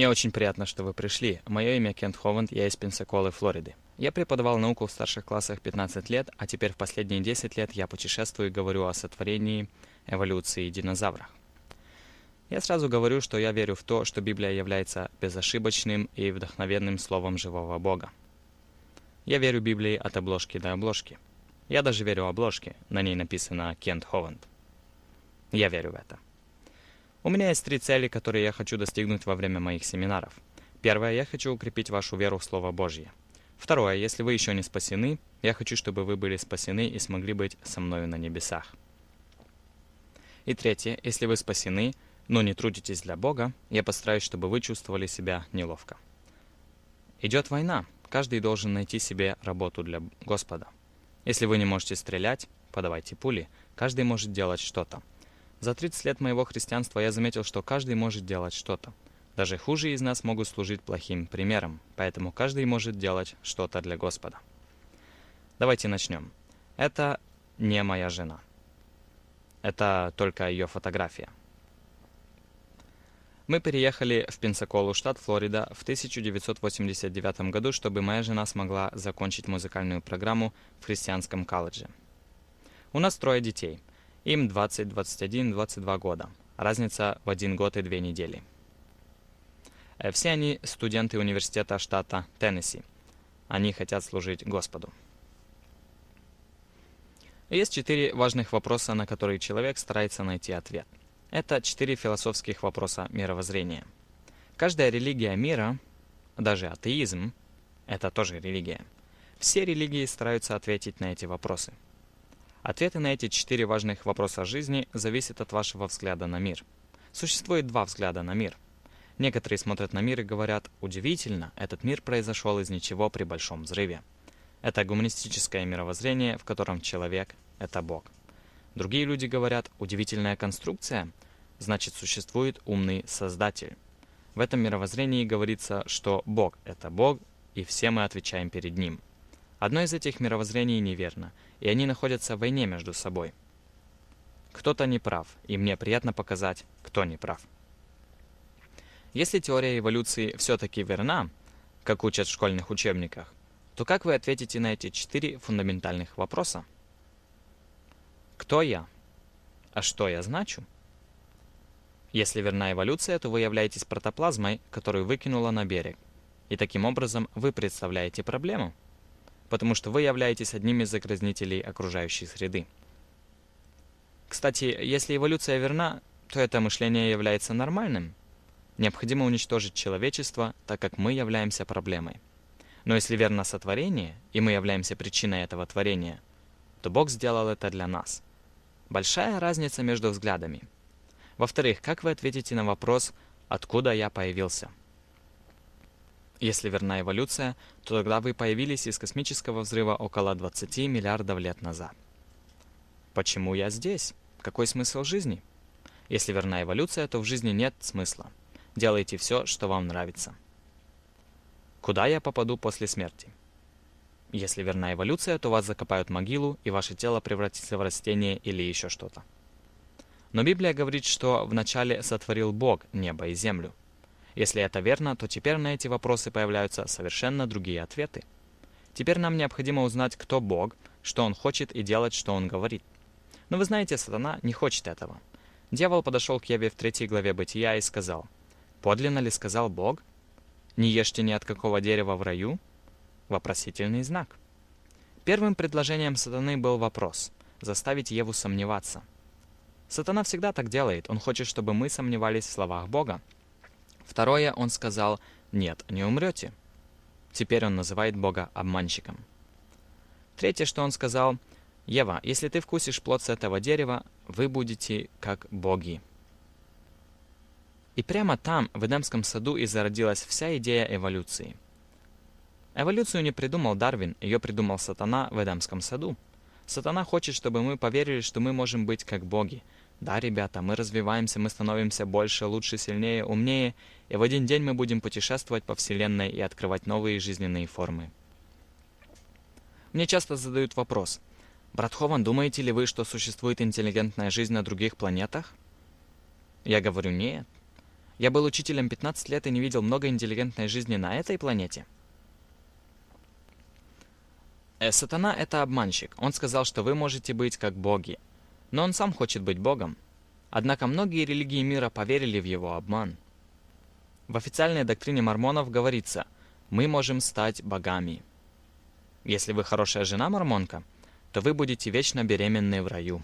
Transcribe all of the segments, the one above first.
Мне очень приятно, что вы пришли. Мое имя Кент Ховенд, я из Пенсаколы, Флориды. Я преподавал науку в старших классах 15 лет, а теперь в последние 10 лет я путешествую и говорю о сотворении, эволюции динозаврах. Я сразу говорю, что я верю в то, что Библия является безошибочным и вдохновенным словом живого Бога. Я верю Библии от обложки до обложки. Я даже верю обложке, на ней написано «Кент Ховенд. Я верю в это. У меня есть три цели, которые я хочу достигнуть во время моих семинаров. Первое, я хочу укрепить вашу веру в Слово Божье. Второе, если вы еще не спасены, я хочу, чтобы вы были спасены и смогли быть со мною на небесах. И третье, если вы спасены, но не трудитесь для Бога, я постараюсь, чтобы вы чувствовали себя неловко. Идет война, каждый должен найти себе работу для Господа. Если вы не можете стрелять, подавайте пули, каждый может делать что-то. За 30 лет моего христианства я заметил, что каждый может делать что-то. Даже хуже из нас могут служить плохим примером, поэтому каждый может делать что-то для Господа. Давайте начнем. Это не моя жена. Это только ее фотография. Мы переехали в Пенсаколу, штат Флорида, в 1989 году, чтобы моя жена смогла закончить музыкальную программу в христианском колледже. У нас трое детей – им 20, 21, 22 года. Разница в один год и две недели. Э, все они студенты университета штата Теннесси. Они хотят служить Господу. Есть четыре важных вопроса, на которые человек старается найти ответ. Это четыре философских вопроса мировоззрения. Каждая религия мира, даже атеизм, это тоже религия. Все религии стараются ответить на эти вопросы – Ответы на эти четыре важных вопроса жизни зависят от вашего взгляда на мир. Существует два взгляда на мир. Некоторые смотрят на мир и говорят, удивительно, этот мир произошел из ничего при большом взрыве. Это гуманистическое мировоззрение, в котором человек – это Бог. Другие люди говорят, удивительная конструкция, значит существует умный создатель. В этом мировоззрении говорится, что Бог – это Бог, и все мы отвечаем перед Ним. Одно из этих мировоззрений неверно – и они находятся в войне между собой. Кто-то не прав, и мне приятно показать, кто не прав. Если теория эволюции все-таки верна, как учат в школьных учебниках, то как вы ответите на эти четыре фундаментальных вопроса? Кто я? А что я значу? Если верна эволюция, то вы являетесь протоплазмой, которую выкинула на берег. И таким образом вы представляете проблему потому что вы являетесь одним из загрязнителей окружающей среды. Кстати, если эволюция верна, то это мышление является нормальным. Необходимо уничтожить человечество, так как мы являемся проблемой. Но если верно сотворение, и мы являемся причиной этого творения, то Бог сделал это для нас. Большая разница между взглядами. Во-вторых, как вы ответите на вопрос «Откуда я появился?» Если верна эволюция, то тогда вы появились из космического взрыва около 20 миллиардов лет назад. Почему я здесь? Какой смысл жизни? Если верна эволюция, то в жизни нет смысла. Делайте все, что вам нравится. Куда я попаду после смерти? Если верна эволюция, то вас закопают в могилу, и ваше тело превратится в растение или еще что-то. Но Библия говорит, что вначале сотворил Бог небо и землю. Если это верно, то теперь на эти вопросы появляются совершенно другие ответы. Теперь нам необходимо узнать, кто Бог, что Он хочет и делать, что Он говорит. Но вы знаете, сатана не хочет этого. Дьявол подошел к Еве в третьей главе Бытия и сказал, «Подлинно ли сказал Бог? Не ешьте ни от какого дерева в раю?» Вопросительный знак. Первым предложением сатаны был вопрос – заставить Еву сомневаться. Сатана всегда так делает, он хочет, чтобы мы сомневались в словах Бога – Второе, он сказал, «Нет, не умрете». Теперь он называет Бога обманщиком. Третье, что он сказал, «Ева, если ты вкусишь плод с этого дерева, вы будете как боги». И прямо там, в Эдемском саду, и зародилась вся идея эволюции. Эволюцию не придумал Дарвин, ее придумал Сатана в Эдемском саду. Сатана хочет, чтобы мы поверили, что мы можем быть как боги – да, ребята, мы развиваемся, мы становимся больше, лучше, сильнее, умнее, и в один день мы будем путешествовать по Вселенной и открывать новые жизненные формы. Мне часто задают вопрос. «Брат Хован, думаете ли вы, что существует интеллигентная жизнь на других планетах?» Я говорю, нет. Я был учителем 15 лет и не видел много интеллигентной жизни на этой планете. Э, сатана — это обманщик. Он сказал, что вы можете быть как боги, но он сам хочет быть богом. Однако многие религии мира поверили в его обман. В официальной доктрине мормонов говорится «Мы можем стать богами». Если вы хорошая жена мормонка, то вы будете вечно беременны в раю.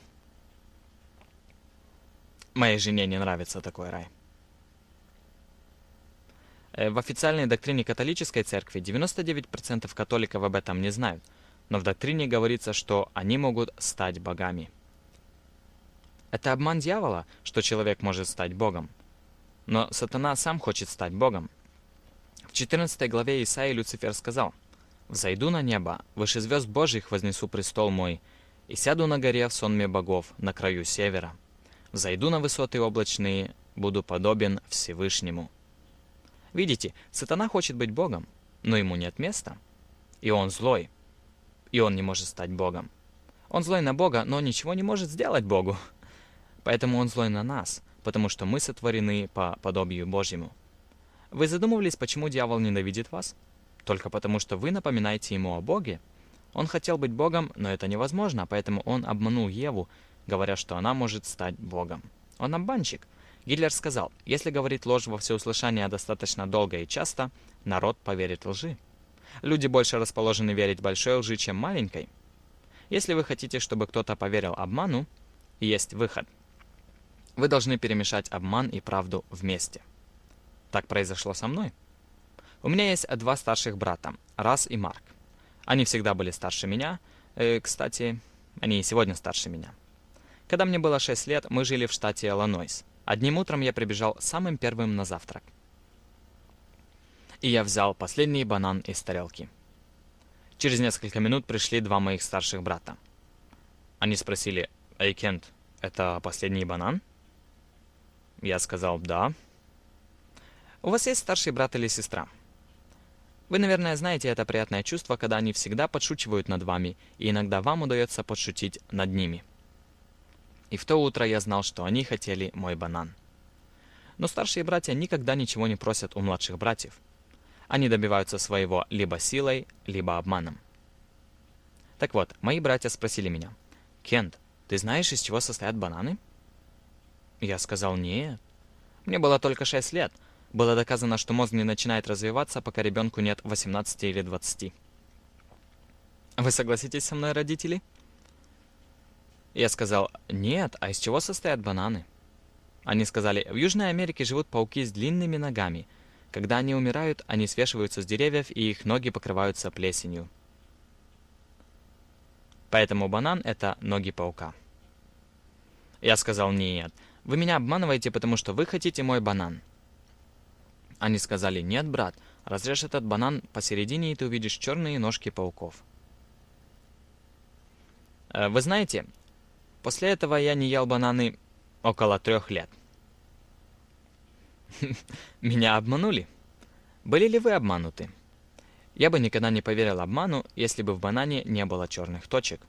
Моей жене не нравится такой рай. Э, в официальной доктрине католической церкви 99% католиков об этом не знают, но в доктрине говорится, что они могут стать богами – это обман дьявола, что человек может стать Богом. Но сатана сам хочет стать Богом. В 14 главе Исаии Люцифер сказал, «Взойду на небо, выше звезд Божьих вознесу престол мой, и сяду на горе в сонме богов, на краю севера. Взойду на высоты облачные, буду подобен Всевышнему». Видите, сатана хочет быть Богом, но ему нет места. И он злой, и он не может стать Богом. Он злой на Бога, но ничего не может сделать Богу. Поэтому он злой на нас, потому что мы сотворены по подобию Божьему. Вы задумывались, почему дьявол ненавидит вас? Только потому, что вы напоминаете ему о Боге? Он хотел быть Богом, но это невозможно, поэтому он обманул Еву, говоря, что она может стать Богом. Он обманщик. Гитлер сказал, если говорить ложь во всеуслышание а достаточно долго и часто, народ поверит лжи. Люди больше расположены верить большой лжи, чем маленькой. Если вы хотите, чтобы кто-то поверил обману, есть выход. Вы должны перемешать обман и правду вместе. Так произошло со мной. У меня есть два старших брата, Раз и Марк. Они всегда были старше меня. Э, кстати, они и сегодня старше меня. Когда мне было 6 лет, мы жили в штате Illinois. Одним утром я прибежал самым первым на завтрак. И я взял последний банан из тарелки. Через несколько минут пришли два моих старших брата. Они спросили, «Эй, Кент, это последний банан?» Я сказал «да». У вас есть старший брат или сестра? Вы, наверное, знаете это приятное чувство, когда они всегда подшучивают над вами, и иногда вам удается подшутить над ними. И в то утро я знал, что они хотели мой банан. Но старшие братья никогда ничего не просят у младших братьев. Они добиваются своего либо силой, либо обманом. Так вот, мои братья спросили меня, «Кент, ты знаешь, из чего состоят бананы?» Я сказал «нет». Мне было только 6 лет. Было доказано, что мозг не начинает развиваться, пока ребенку нет 18 или 20. Вы согласитесь со мной, родители? Я сказал, нет, а из чего состоят бананы? Они сказали, в Южной Америке живут пауки с длинными ногами. Когда они умирают, они свешиваются с деревьев, и их ноги покрываются плесенью. Поэтому банан — это ноги паука. Я сказал, нет, вы меня обманываете, потому что вы хотите мой банан. Они сказали, нет, брат, разрежь этот банан посередине, и ты увидишь черные ножки пауков. Э, вы знаете, после этого я не ел бананы около трех лет. Меня обманули? Были ли вы обмануты? Я бы никогда не поверил обману, если бы в банане не было черных точек.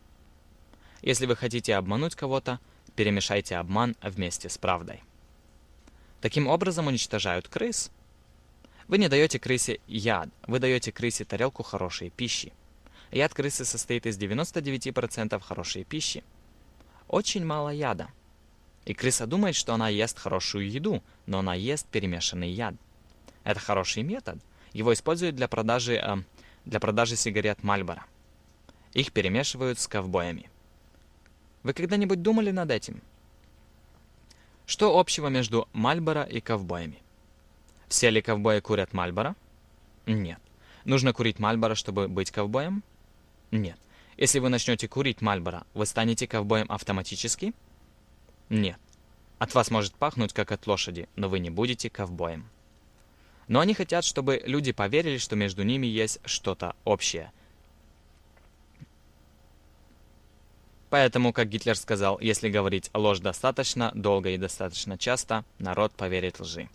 Если вы хотите обмануть кого-то, Перемешайте обман вместе с правдой. Таким образом уничтожают крыс. Вы не даете крысе яд, вы даете крысе тарелку хорошей пищи. Яд крысы состоит из 99% хорошей пищи. Очень мало яда. И крыса думает, что она ест хорошую еду, но она ест перемешанный яд. Это хороший метод. Его используют для продажи, э, для продажи сигарет Мальбора. Их перемешивают с ковбоями. Вы когда-нибудь думали над этим? Что общего между Мальборо и ковбоями? Все ли ковбои курят Мальборо? Нет. Нужно курить Мальборо, чтобы быть ковбоем? Нет. Если вы начнете курить Мальборо, вы станете ковбоем автоматически? Нет. От вас может пахнуть, как от лошади, но вы не будете ковбоем. Но они хотят, чтобы люди поверили, что между ними есть что-то общее, Поэтому, как Гитлер сказал, если говорить ложь достаточно долго и достаточно часто, народ поверит лжи.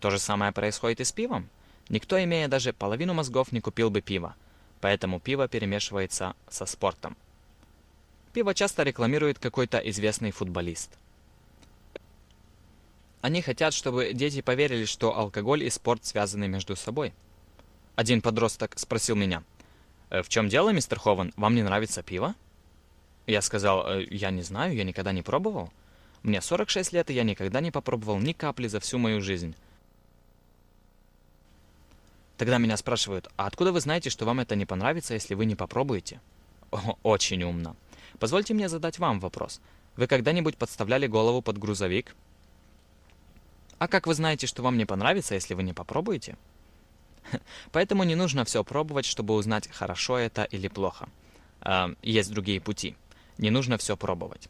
То же самое происходит и с пивом. Никто, имея даже половину мозгов, не купил бы пива. Поэтому пиво перемешивается со спортом. Пиво часто рекламирует какой-то известный футболист. Они хотят, чтобы дети поверили, что алкоголь и спорт связаны между собой. Один подросток спросил меня, «Э, «В чем дело, мистер Хован, вам не нравится пиво?» Я сказал, «Э, я не знаю, я никогда не пробовал. Мне 46 лет, и я никогда не попробовал ни капли за всю мою жизнь. Тогда меня спрашивают, а откуда вы знаете, что вам это не понравится, если вы не попробуете? О, очень умно. Позвольте мне задать вам вопрос. Вы когда-нибудь подставляли голову под грузовик? А как вы знаете, что вам не понравится, если вы не попробуете? Поэтому не нужно все пробовать, чтобы узнать, хорошо это или плохо. Э, есть другие пути. Не нужно все пробовать.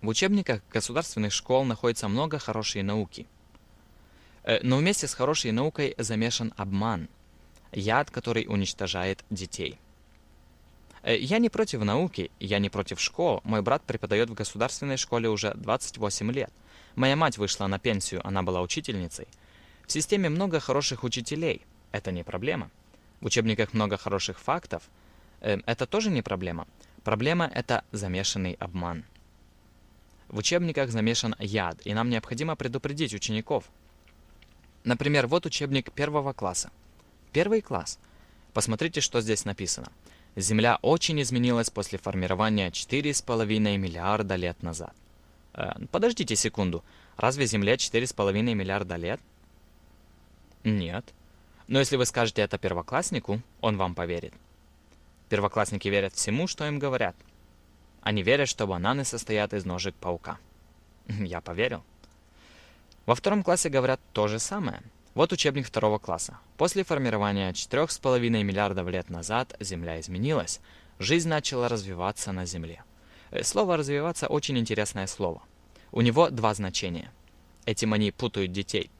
В учебниках государственных школ находится много хорошей науки. Э, но вместе с хорошей наукой замешан обман, яд, который уничтожает детей. Э, я не против науки, я не против школ. Мой брат преподает в государственной школе уже 28 лет. Моя мать вышла на пенсию, она была учительницей. В системе много хороших учителей, это не проблема. В учебниках много хороших фактов, эм, это тоже не проблема. Проблема – это замешанный обман. В учебниках замешан яд, и нам необходимо предупредить учеников. Например, вот учебник первого класса. Первый класс. Посмотрите, что здесь написано. Земля очень изменилась после формирования 4,5 миллиарда лет назад. Э, подождите секунду. Разве Земля 4,5 миллиарда лет? Нет. Но если вы скажете это первокласснику, он вам поверит. Первоклассники верят всему, что им говорят. Они верят, что бананы состоят из ножек паука. Хм, я поверил. Во втором классе говорят то же самое. Вот учебник второго класса. После формирования четырех с половиной миллиардов лет назад Земля изменилась. Жизнь начала развиваться на Земле. Э, слово «развиваться» очень интересное слово. У него два значения. Этим они путают детей –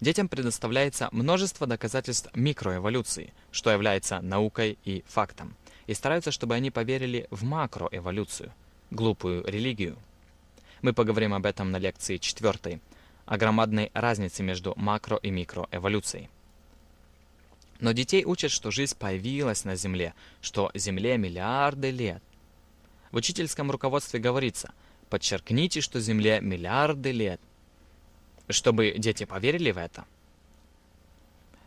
детям предоставляется множество доказательств микроэволюции, что является наукой и фактом, и стараются, чтобы они поверили в макроэволюцию, глупую религию. Мы поговорим об этом на лекции 4, о громадной разнице между макро- и микроэволюцией. Но детей учат, что жизнь появилась на Земле, что Земле миллиарды лет. В учительском руководстве говорится, подчеркните, что Земле миллиарды лет чтобы дети поверили в это.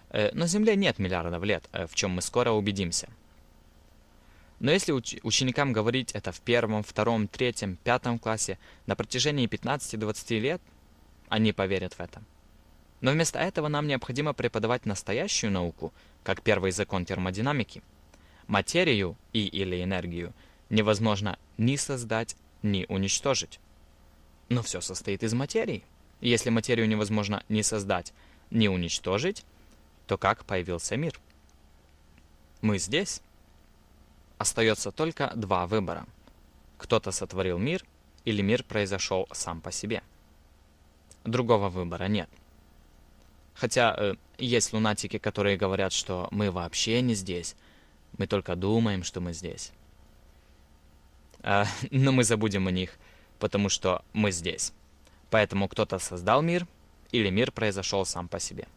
Э, но Земле нет миллиардов лет, э, в чем мы скоро убедимся. Но если уч ученикам говорить это в первом, втором, третьем, пятом классе на протяжении 15-20 лет, они поверят в это. Но вместо этого нам необходимо преподавать настоящую науку, как первый закон термодинамики. Материю и или энергию невозможно ни создать, ни уничтожить. Но все состоит из материи. Если материю невозможно ни создать, ни уничтожить, то как появился мир? Мы здесь. Остается только два выбора. Кто-то сотворил мир, или мир произошел сам по себе. Другого выбора нет. Хотя э, есть лунатики, которые говорят, что мы вообще не здесь, мы только думаем, что мы здесь. Э, но мы забудем о них, потому что мы здесь. Поэтому кто-то создал мир, или мир произошел сам по себе.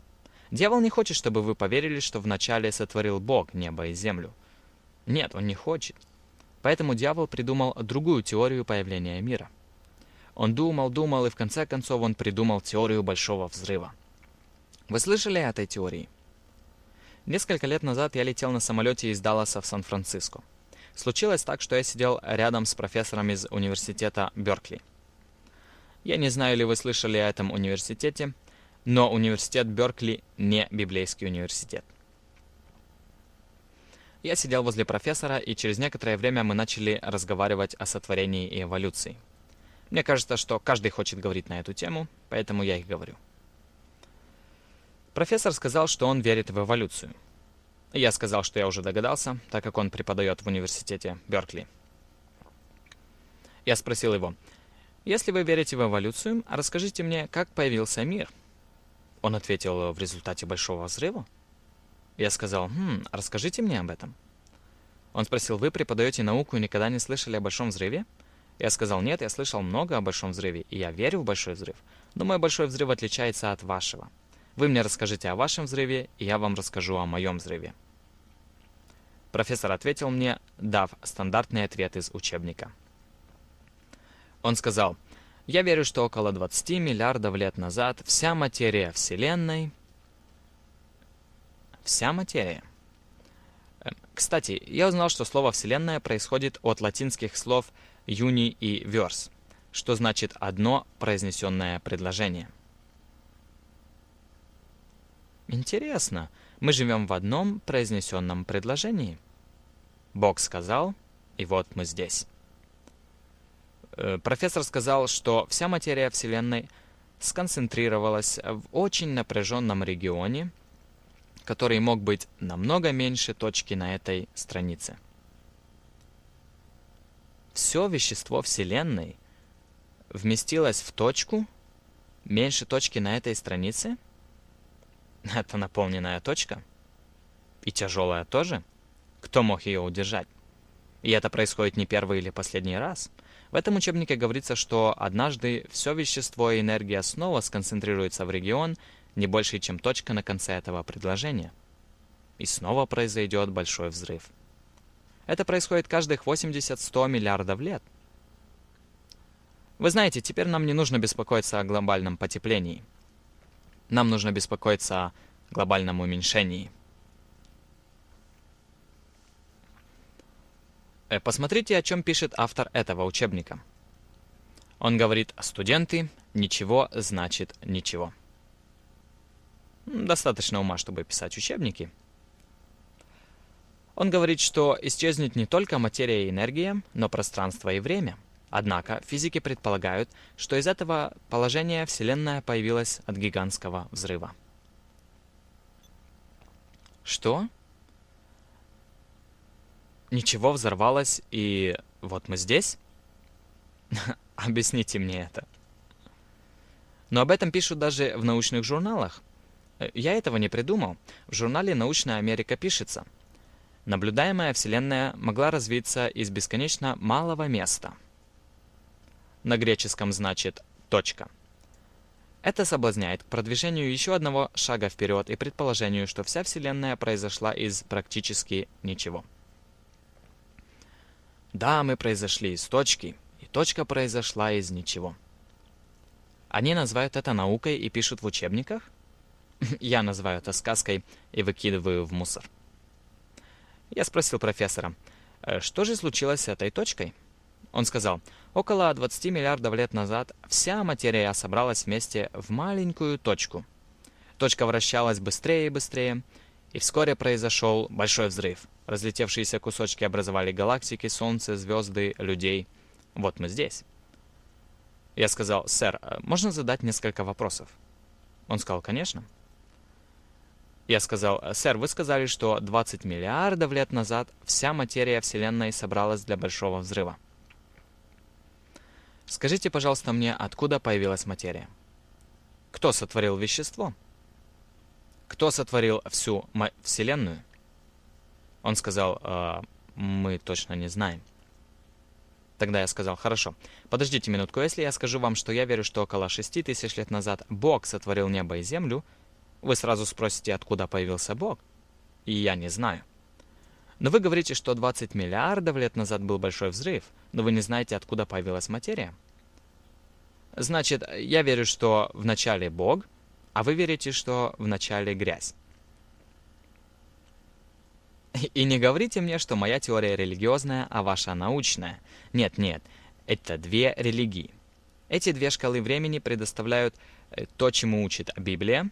Дьявол не хочет, чтобы вы поверили, что вначале сотворил Бог небо и землю. Нет, он не хочет. Поэтому дьявол придумал другую теорию появления мира. Он думал, думал, и в конце концов он придумал теорию Большого Взрыва. Вы слышали о этой теории? Несколько лет назад я летел на самолете из Далласа в Сан-Франциско. Случилось так, что я сидел рядом с профессором из университета Беркли – я не знаю, ли вы слышали о этом университете, но университет Беркли не библейский университет. Я сидел возле профессора, и через некоторое время мы начали разговаривать о сотворении и эволюции. Мне кажется, что каждый хочет говорить на эту тему, поэтому я их говорю. Профессор сказал, что он верит в эволюцию. Я сказал, что я уже догадался, так как он преподает в университете Беркли. Я спросил его, если вы верите в эволюцию, расскажите мне, как появился мир? Он ответил, в результате большого взрыва. Я сказал, хм, расскажите мне об этом. Он спросил, вы преподаете науку и никогда не слышали о большом взрыве? Я сказал, нет, я слышал много о большом взрыве, и я верю в большой взрыв. Но мой большой взрыв отличается от вашего. Вы мне расскажите о вашем взрыве, и я вам расскажу о моем взрыве. Профессор ответил мне, дав стандартный ответ из учебника. Он сказал, «Я верю, что около 20 миллиардов лет назад вся материя Вселенной...» Вся материя. Э, кстати, я узнал, что слово «вселенная» происходит от латинских слов «юни» и «верс», что значит «одно произнесенное предложение». Интересно, мы живем в одном произнесенном предложении. Бог сказал, и вот мы здесь. Э, профессор сказал, что вся материя Вселенной сконцентрировалась в очень напряженном регионе, который мог быть намного меньше точки на этой странице. Все вещество Вселенной вместилось в точку меньше точки на этой странице. Это наполненная точка. И тяжелая тоже. Кто мог ее удержать? И это происходит не первый или последний раз. В этом учебнике говорится, что однажды все вещество и энергия снова сконцентрируются в регион, не больше, чем точка на конце этого предложения. И снова произойдет большой взрыв. Это происходит каждых 80-100 миллиардов лет. Вы знаете, теперь нам не нужно беспокоиться о глобальном потеплении. Нам нужно беспокоиться о глобальном уменьшении – Э, посмотрите, о чем пишет автор этого учебника. Он говорит, студенты, ничего значит ничего. Достаточно ума, чтобы писать учебники. Он говорит, что исчезнет не только материя и энергия, но пространство и время. Однако физики предполагают, что из этого положения Вселенная появилась от гигантского взрыва. Что? ничего взорвалось, и вот мы здесь? Объясните мне это. Но об этом пишут даже в научных журналах. Э, я этого не придумал. В журнале «Научная Америка» пишется. Наблюдаемая Вселенная могла развиться из бесконечно малого места. На греческом значит «точка». Это соблазняет к продвижению еще одного шага вперед и предположению, что вся Вселенная произошла из практически ничего. Да, мы произошли из точки, и точка произошла из ничего. Они называют это наукой и пишут в учебниках? Я называю это сказкой и выкидываю в мусор. Я спросил профессора, «Э, что же случилось с этой точкой? Он сказал, около 20 миллиардов лет назад вся материя собралась вместе в маленькую точку. Точка вращалась быстрее и быстрее, и вскоре произошел большой взрыв – Разлетевшиеся кусочки образовали галактики, солнце, звезды, людей. Вот мы здесь. Я сказал, сэр, а можно задать несколько вопросов? Он сказал, конечно. Я сказал, сэр, вы сказали, что 20 миллиардов лет назад вся материя Вселенной собралась для Большого Взрыва. Скажите, пожалуйста, мне, откуда появилась материя? Кто сотворил вещество? Кто сотворил всю Вселенную? Он сказал, э, мы точно не знаем. Тогда я сказал, хорошо, подождите минутку, если я скажу вам, что я верю, что около шести тысяч лет назад Бог сотворил небо и землю, вы сразу спросите, откуда появился Бог? И я не знаю. Но вы говорите, что 20 миллиардов лет назад был большой взрыв, но вы не знаете, откуда появилась материя. Значит, я верю, что в начале Бог, а вы верите, что в начале грязь. И не говорите мне, что моя теория религиозная, а ваша научная. Нет-нет, это две религии. Эти две шкалы времени предоставляют э, то, чему учит Библия,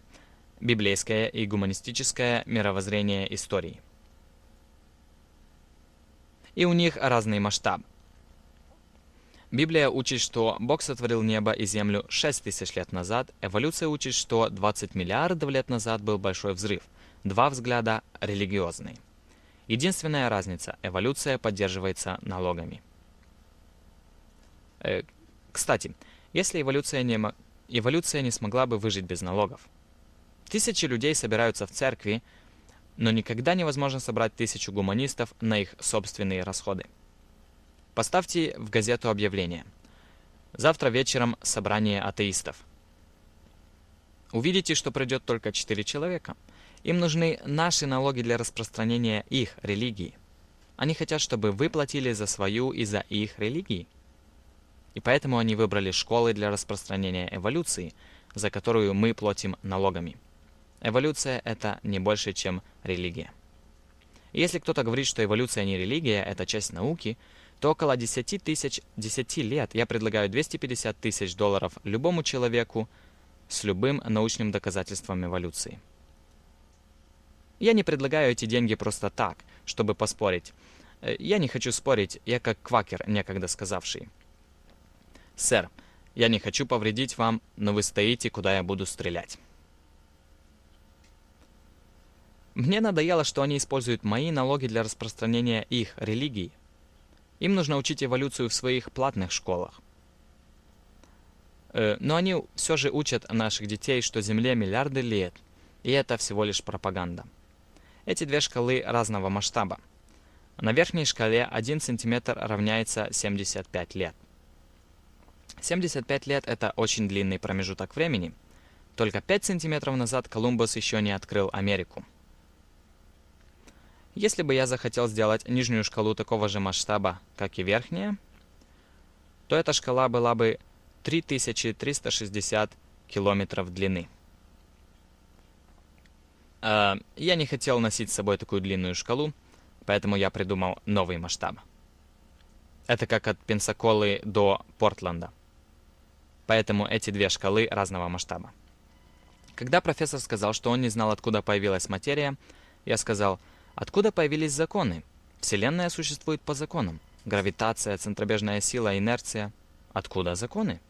библейское и гуманистическое мировоззрение истории. И у них разный масштаб. Библия учит, что Бог сотворил небо и землю 6 тысяч лет назад. Эволюция учит, что 20 миллиардов лет назад был большой взрыв. Два взгляда религиозные. Единственная разница – эволюция поддерживается налогами. Э, кстати, если эволюция не, эволюция не смогла бы выжить без налогов. Тысячи людей собираются в церкви, но никогда невозможно собрать тысячу гуманистов на их собственные расходы. Поставьте в газету объявление. Завтра вечером собрание атеистов. Увидите, что придет только 4 человека – им нужны наши налоги для распространения их религии. Они хотят, чтобы вы платили за свою и за их религии. И поэтому они выбрали школы для распространения эволюции, за которую мы платим налогами. Эволюция – это не больше, чем религия. И если кто-то говорит, что эволюция не религия, это часть науки, то около 10 тысяч 10 лет я предлагаю 250 тысяч долларов любому человеку с любым научным доказательством эволюции – я не предлагаю эти деньги просто так, чтобы поспорить. Э, я не хочу спорить, я как квакер, некогда сказавший. Сэр, я не хочу повредить вам, но вы стоите, куда я буду стрелять. Мне надоело, что они используют мои налоги для распространения их религии. Им нужно учить эволюцию в своих платных школах. Э, но они все же учат наших детей, что Земле миллиарды лет, и это всего лишь пропаганда. Эти две шкалы разного масштаба. На верхней шкале 1 см равняется 75 лет. 75 лет – это очень длинный промежуток времени. Только 5 сантиметров назад Колумбус еще не открыл Америку. Если бы я захотел сделать нижнюю шкалу такого же масштаба, как и верхняя, то эта шкала была бы 3360 километров длины. А, я не хотел носить с собой такую длинную шкалу, поэтому я придумал новый масштаб. Это как от Пенсаколы до Портленда. Поэтому эти две шкалы разного масштаба. Когда профессор сказал, что он не знал, откуда появилась материя, я сказал, откуда появились законы? Вселенная существует по законам. Гравитация, центробежная сила, инерция. Откуда законы?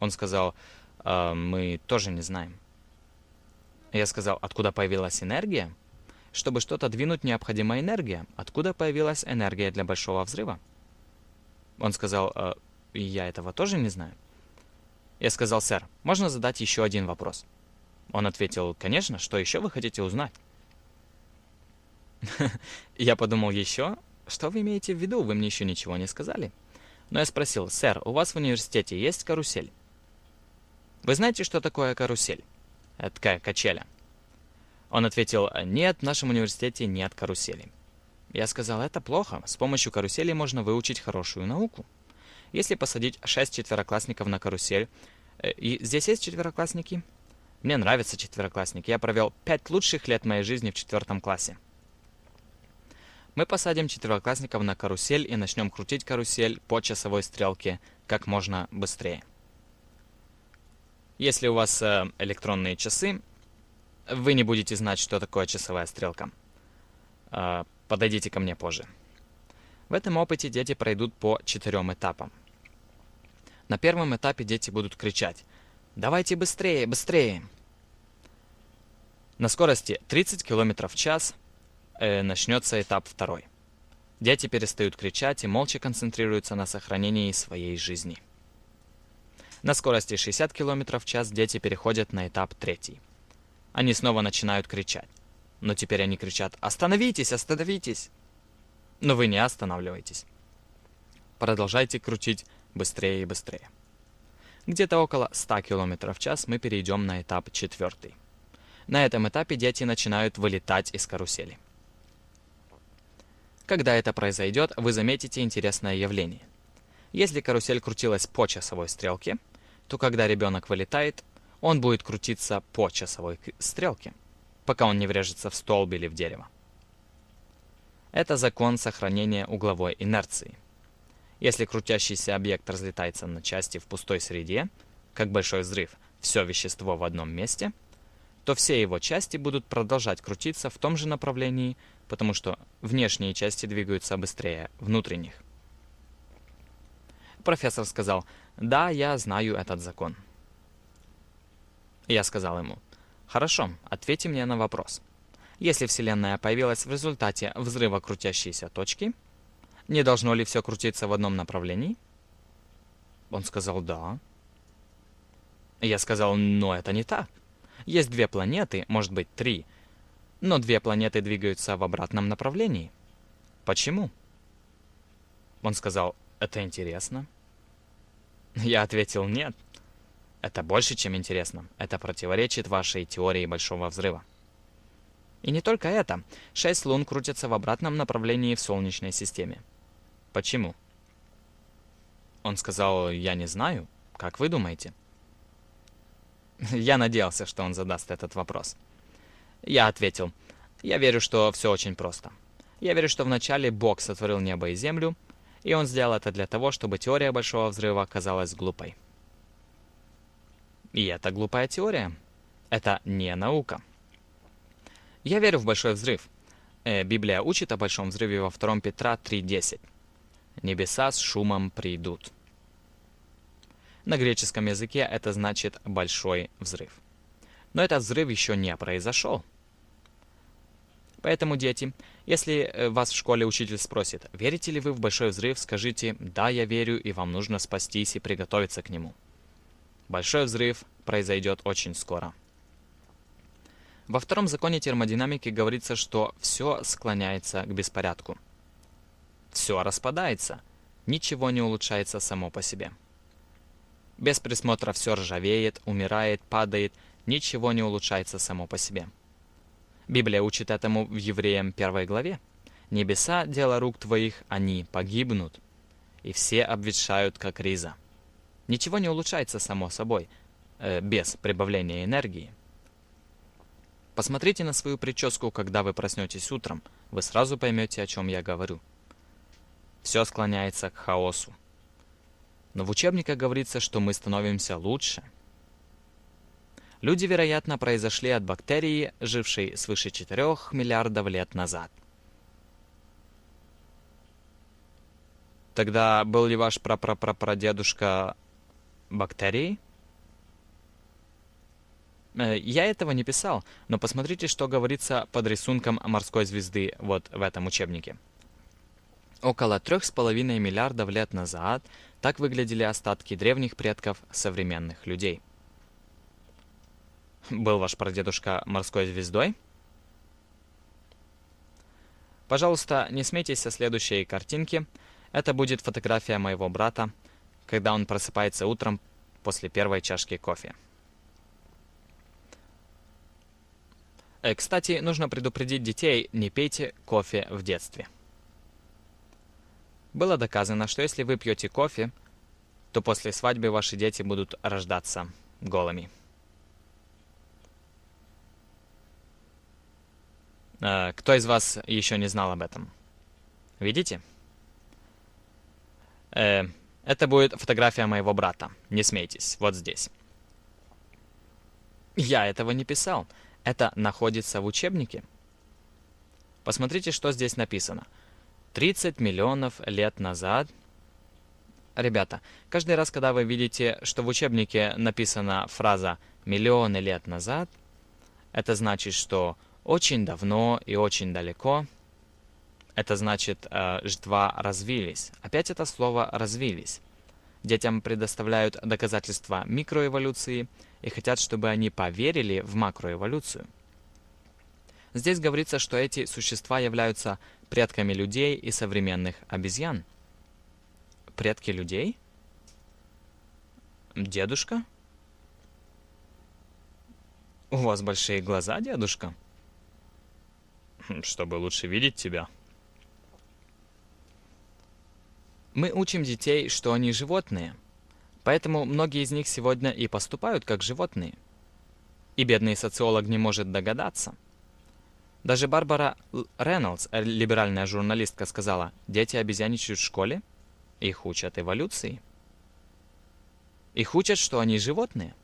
Он сказал, э, мы тоже не знаем. Я сказал, откуда появилась энергия? Чтобы что-то двинуть, необходима энергия. Откуда появилась энергия для большого взрыва? Он сказал, э, я этого тоже не знаю. Я сказал, сэр, можно задать еще один вопрос? Он ответил, конечно, что еще вы хотите узнать? Я подумал, еще? Что вы имеете в виду? Вы мне еще ничего не сказали. Но я спросил, сэр, у вас в университете есть карусель? Вы знаете, что такое карусель? Э, такая качеля. Он ответил, нет, в нашем университете нет каруселей. Я сказал, это плохо, с помощью каруселей можно выучить хорошую науку. Если посадить шесть четвероклассников на карусель, э, и здесь есть четвероклассники? Мне нравятся четвероклассники, я провел пять лучших лет моей жизни в четвертом классе. Мы посадим четвероклассников на карусель и начнем крутить карусель по часовой стрелке как можно быстрее. Если у вас э, электронные часы, вы не будете знать, что такое часовая стрелка. Э, подойдите ко мне позже. В этом опыте дети пройдут по четырем этапам. На первом этапе дети будут кричать «Давайте быстрее, быстрее!» На скорости 30 км в час э, начнется этап второй. Дети перестают кричать и молча концентрируются на сохранении своей жизни. На скорости 60 км в час дети переходят на этап третий. Они снова начинают кричать. Но теперь они кричат «Остановитесь! Остановитесь!» Но вы не останавливаетесь. Продолжайте крутить быстрее и быстрее. Где-то около 100 км в час мы перейдем на этап четвертый. На этом этапе дети начинают вылетать из карусели. Когда это произойдет, вы заметите интересное явление. Если карусель крутилась по часовой стрелке, то когда ребенок вылетает, он будет крутиться по часовой стрелке, пока он не врежется в столб или в дерево. Это закон сохранения угловой инерции. Если крутящийся объект разлетается на части в пустой среде, как большой взрыв, все вещество в одном месте, то все его части будут продолжать крутиться в том же направлении, потому что внешние части двигаются быстрее внутренних. Профессор сказал, «Да, я знаю этот закон». Я сказал ему, «Хорошо, ответьте мне на вопрос. Если Вселенная появилась в результате взрыва крутящейся точки, не должно ли все крутиться в одном направлении?» Он сказал, «Да». Я сказал, «Но это не так. Есть две планеты, может быть, три, но две планеты двигаются в обратном направлении. Почему?» Он сказал, «Это интересно». Я ответил «нет». Это больше, чем интересно. Это противоречит вашей теории Большого Взрыва. И не только это. Шесть лун крутятся в обратном направлении в Солнечной системе. Почему? Он сказал, я не знаю. Как вы думаете? Я надеялся, что он задаст этот вопрос. Я ответил, я верю, что все очень просто. Я верю, что вначале Бог сотворил небо и землю — и он сделал это для того, чтобы теория Большого Взрыва оказалась глупой. И это глупая теория. Это не наука. Я верю в Большой Взрыв. Э, Библия учит о Большом Взрыве во 2 Петра 3.10. «Небеса с шумом придут». На греческом языке это значит «большой взрыв». Но этот взрыв еще не произошел. Поэтому, дети, если э, вас в школе учитель спросит, верите ли вы в большой взрыв, скажите «да, я верю, и вам нужно спастись и приготовиться к нему». Большой взрыв произойдет очень скоро. Во втором законе термодинамики говорится, что все склоняется к беспорядку. Все распадается, ничего не улучшается само по себе. Без присмотра все ржавеет, умирает, падает, ничего не улучшается само по себе – Библия учит этому в Евреям 1 главе. «Небеса – дело рук твоих, они погибнут, и все обветшают, как риза». Ничего не улучшается само собой, э, без прибавления энергии. Посмотрите на свою прическу, когда вы проснетесь утром, вы сразу поймете, о чем я говорю. Все склоняется к хаосу. Но в учебниках говорится, что мы становимся лучше – люди, вероятно, произошли от бактерии, жившей свыше 4 миллиардов лет назад. Тогда был ли ваш прапрапрапрадедушка бактерией? Э, я этого не писал, но посмотрите, что говорится под рисунком морской звезды вот в этом учебнике. Около трех с половиной миллиардов лет назад так выглядели остатки древних предков современных людей – был ваш прадедушка морской звездой? Пожалуйста, не смейтесь со следующей картинки. Это будет фотография моего брата, когда он просыпается утром после первой чашки кофе. Э, кстати, нужно предупредить детей, не пейте кофе в детстве. Было доказано, что если вы пьете кофе, то после свадьбы ваши дети будут рождаться голыми. Э, кто из вас еще не знал об этом? Видите? Э, это будет фотография моего брата. Не смейтесь, вот здесь. Я этого не писал. Это находится в учебнике. Посмотрите, что здесь написано. 30 миллионов лет назад... Ребята, каждый раз, когда вы видите, что в учебнике написана фраза «миллионы лет назад», это значит, что очень давно и очень далеко. Это значит, э, ждва развились. Опять это слово «развились». Детям предоставляют доказательства микроэволюции и хотят, чтобы они поверили в макроэволюцию. Здесь говорится, что эти существа являются предками людей и современных обезьян. Предки людей? Дедушка? У вас большие глаза, дедушка? чтобы лучше видеть тебя. Мы учим детей, что они животные, поэтому многие из них сегодня и поступают как животные. И бедный социолог не может догадаться. Даже Барбара Рейнольдс, э, либеральная журналистка, сказала, дети обезьяничают в школе, их учат эволюции. Их учат, что они животные.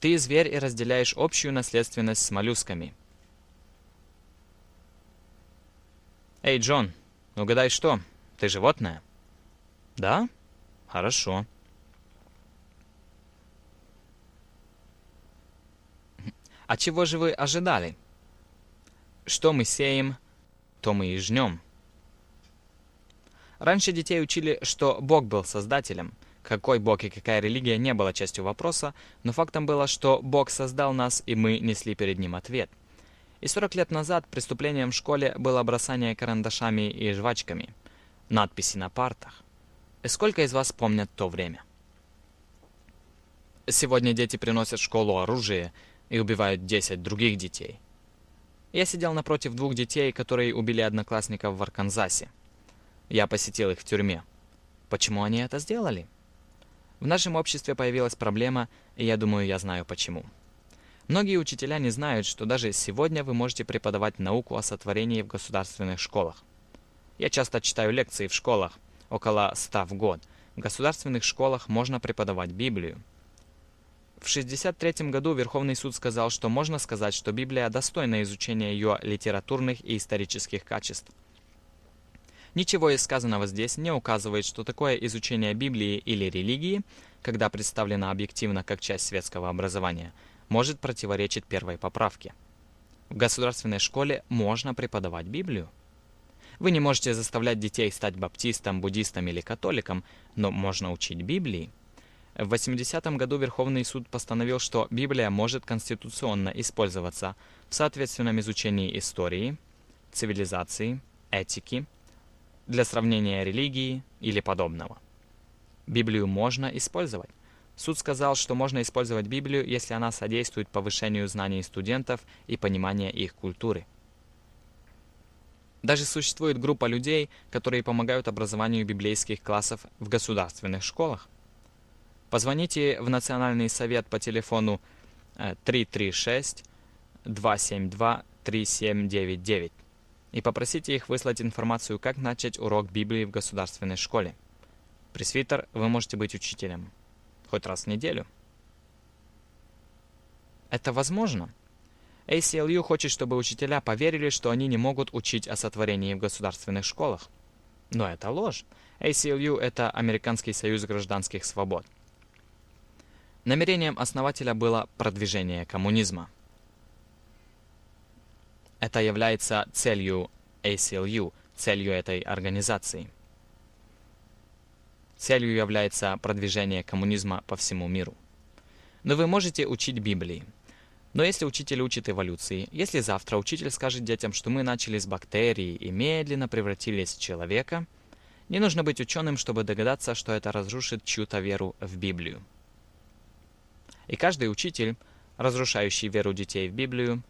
Ты зверь и разделяешь общую наследственность с моллюсками – «Эй, Джон, ну угадай что? Ты животное?» «Да? Хорошо». «А чего же вы ожидали?» «Что мы сеем, то мы и жнем». Раньше детей учили, что Бог был создателем. Какой Бог и какая религия не была частью вопроса, но фактом было, что Бог создал нас, и мы несли перед Ним ответ – и 40 лет назад преступлением в школе было бросание карандашами и жвачками, надписи на партах. И сколько из вас помнят то время? Сегодня дети приносят в школу оружие и убивают 10 других детей. Я сидел напротив двух детей, которые убили одноклассников в Арканзасе. Я посетил их в тюрьме. Почему они это сделали? В нашем обществе появилась проблема, и я думаю, я знаю почему. Многие учителя не знают, что даже сегодня вы можете преподавать науку о сотворении в государственных школах. Я часто читаю лекции в школах, около 100 в год. В государственных школах можно преподавать Библию. В 1963 году Верховный суд сказал, что можно сказать, что Библия достойна изучения ее литературных и исторических качеств. Ничего из сказанного здесь не указывает, что такое изучение Библии или религии, когда представлено объективно как часть светского образования – может противоречить первой поправке. В государственной школе можно преподавать Библию. Вы не можете заставлять детей стать баптистом, буддистом или католиком, но можно учить Библии. В 80 м году Верховный суд постановил, что Библия может конституционно использоваться в соответственном изучении истории, цивилизации, этики, для сравнения религии или подобного. Библию можно использовать. Суд сказал, что можно использовать Библию, если она содействует повышению знаний студентов и понимания их культуры. Даже существует группа людей, которые помогают образованию библейских классов в государственных школах. Позвоните в Национальный совет по телефону 336 272 3799 и попросите их выслать информацию, как начать урок Библии в государственной школе. Пресвитер, вы можете быть учителем хоть раз в неделю. Это возможно? ACLU хочет, чтобы учителя поверили, что они не могут учить о сотворении в государственных школах. Но это ложь. ACLU – это Американский союз гражданских свобод. Намерением основателя было продвижение коммунизма. Это является целью ACLU, целью этой организации – Целью является продвижение коммунизма по всему миру. Но вы можете учить Библии. Но если учитель учит эволюции, если завтра учитель скажет детям, что мы начали с бактерий и медленно превратились в человека, не нужно быть ученым, чтобы догадаться, что это разрушит чью-то веру в Библию. И каждый учитель, разрушающий веру детей в Библию,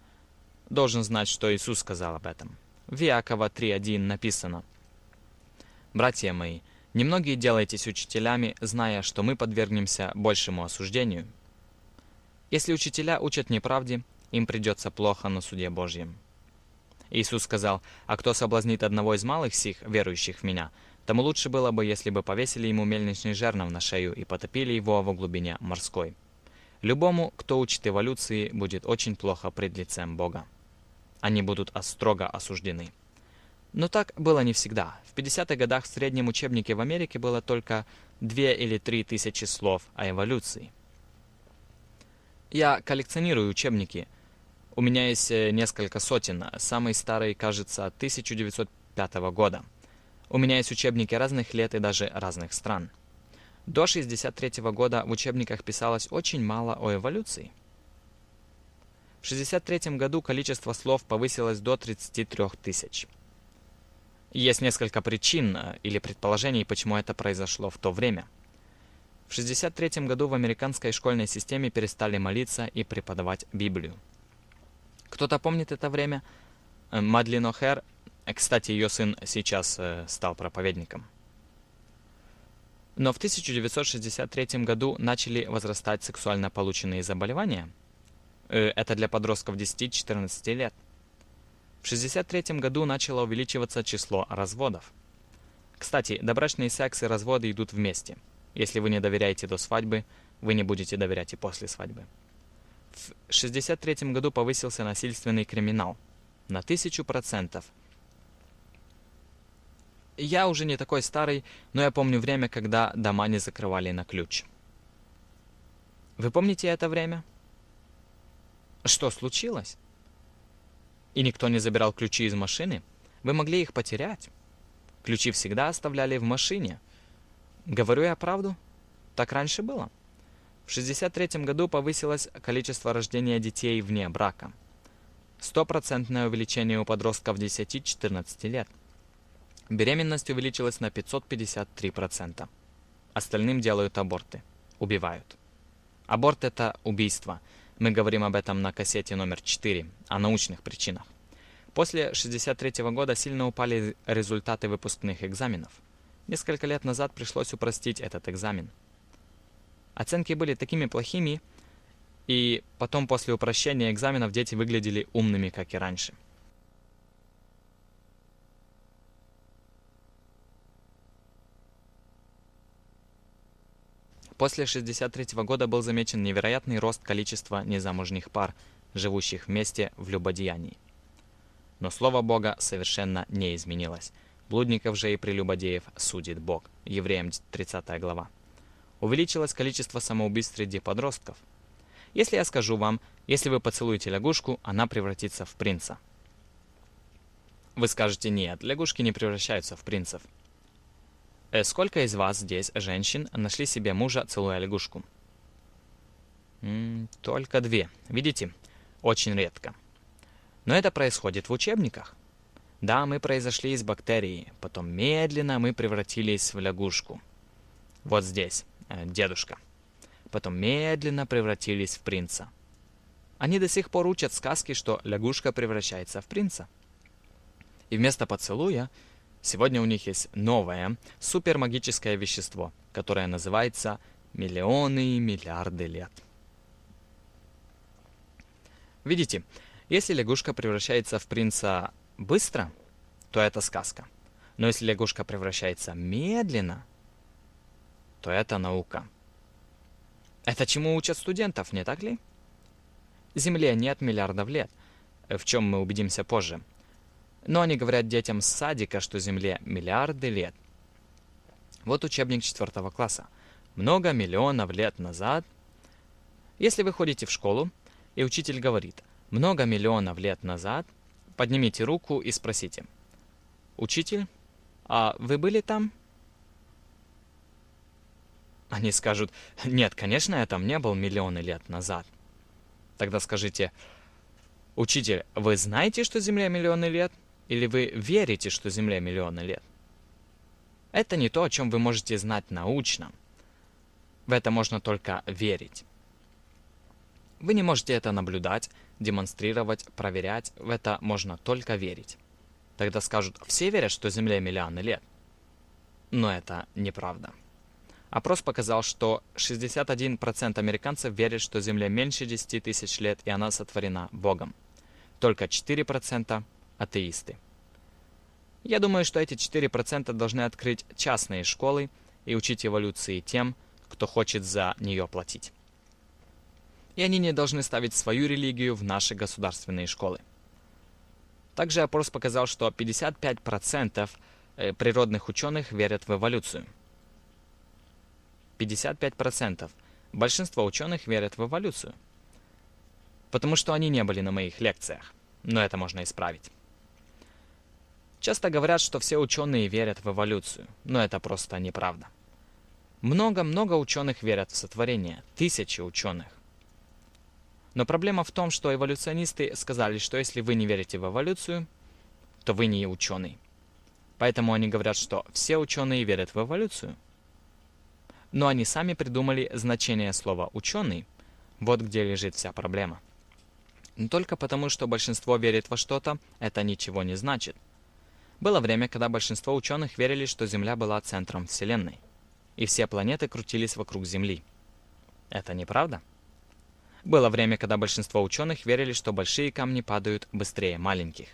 должен знать, что Иисус сказал об этом. В Иакова 3.1 написано, «Братья мои, Немногие делаетесь учителями, зная, что мы подвергнемся большему осуждению. Если учителя учат неправде, им придется плохо на суде Божьем. Иисус сказал, «А кто соблазнит одного из малых сих, верующих в Меня, тому лучше было бы, если бы повесили ему мельничный жернов на шею и потопили его во глубине морской». Любому, кто учит эволюции, будет очень плохо пред лицем Бога. Они будут строго осуждены. Но так было не всегда. В 50-х годах в среднем учебнике в Америке было только 2 или 3 тысячи слов о эволюции. Я коллекционирую учебники. У меня есть э, несколько сотен. Самый старый, кажется, 1905 года. У меня есть учебники разных лет и даже разных стран. До 1963 года в учебниках писалось очень мало о эволюции. В 1963 году количество слов повысилось до 33 тысяч. Есть несколько причин э, или предположений, почему это произошло в то время. В 1963 году в американской школьной системе перестали молиться и преподавать Библию. Кто-то помнит это время? Э, Мадлин О'Хер, э, кстати, ее сын сейчас стал проповедником. Но в 1963 году начали возрастать сексуально полученные заболевания. Это для подростков 10-14 лет – в 1963 году начало увеличиваться число разводов. Кстати, добрачные секс и разводы идут вместе. Если вы не доверяете до свадьбы, вы не будете доверять и после свадьбы. В 1963 году повысился насильственный криминал на тысячу процентов. Я уже не такой старый, но я помню время, когда дома не закрывали на ключ. Вы помните это время? Что случилось? и никто не забирал ключи из машины, вы могли их потерять. Ключи всегда оставляли в машине. Говорю я правду? Так раньше было. В 1963 году повысилось количество рождения детей вне брака. Стопроцентное увеличение у подростков 10-14 лет. Беременность увеличилась на 553%. Остальным делают аборты. Убивают. Аборт – это убийство – мы говорим об этом на кассете номер 4, о научных причинах. После 1963 года сильно упали результаты выпускных экзаменов. Несколько лет назад пришлось упростить этот экзамен. Оценки были такими плохими, и потом после упрощения экзаменов дети выглядели умными, как и раньше. После 1963 года был замечен невероятный рост количества незамужних пар, живущих вместе в любодеянии. Но слово Бога совершенно не изменилось. Блудников же и прелюбодеев судит Бог. Евреям 30 глава. Увеличилось количество самоубийств среди подростков. Если я скажу вам, если вы поцелуете лягушку, она превратится в принца. Вы скажете, нет, лягушки не превращаются в принцев. Э, сколько из вас здесь, женщин, нашли себе мужа, целуя лягушку? Только две. Видите? Очень редко. Но это происходит в учебниках. Да, мы произошли из бактерии, потом медленно мы превратились в лягушку. Вот здесь, э, дедушка. Потом медленно превратились в принца. Они до сих пор учат сказки, что лягушка превращается в принца. И вместо поцелуя Сегодня у них есть новое супермагическое вещество, которое называется миллионы и миллиарды лет. Видите, если лягушка превращается в принца быстро, то это сказка. Но если лягушка превращается медленно, то это наука. Это чему учат студентов, не так ли? Земле нет миллиардов лет, в чем мы убедимся позже – но они говорят детям с садика, что Земле миллиарды лет. Вот учебник четвертого класса. Много миллионов лет назад. Если вы ходите в школу, и учитель говорит «много миллионов лет назад», поднимите руку и спросите «Учитель, а вы были там?» Они скажут «Нет, конечно, я там не был миллионы лет назад». Тогда скажите «Учитель, вы знаете, что Земля миллионы лет?» Или вы верите, что Земле миллионы лет? Это не то, о чем вы можете знать научно. В это можно только верить. Вы не можете это наблюдать, демонстрировать, проверять. В это можно только верить. Тогда скажут, все верят, что Земле миллионы лет. Но это неправда. Опрос показал, что 61% американцев верят, что Земля меньше 10 тысяч лет и она сотворена Богом. Только 4% атеисты. Я думаю, что эти 4% должны открыть частные школы и учить эволюции тем, кто хочет за нее платить. И они не должны ставить свою религию в наши государственные школы. Также опрос показал, что 55% э, природных ученых верят в эволюцию. 55%. Большинство ученых верят в эволюцию. Потому что они не были на моих лекциях. Но это можно исправить. Часто говорят, что все ученые верят в эволюцию, но это просто неправда. Много-много ученых верят в сотворение, тысячи ученых. Но проблема в том, что эволюционисты сказали, что если вы не верите в эволюцию, то вы не ученый. Поэтому они говорят, что все ученые верят в эволюцию. Но они сами придумали значение слова «ученый». Вот где лежит вся проблема. Но только потому, что большинство верит во что-то, это ничего не значит – было время, когда большинство ученых верили, что Земля была центром Вселенной, и все планеты крутились вокруг Земли. Это неправда? Было время, когда большинство ученых верили, что большие камни падают быстрее маленьких.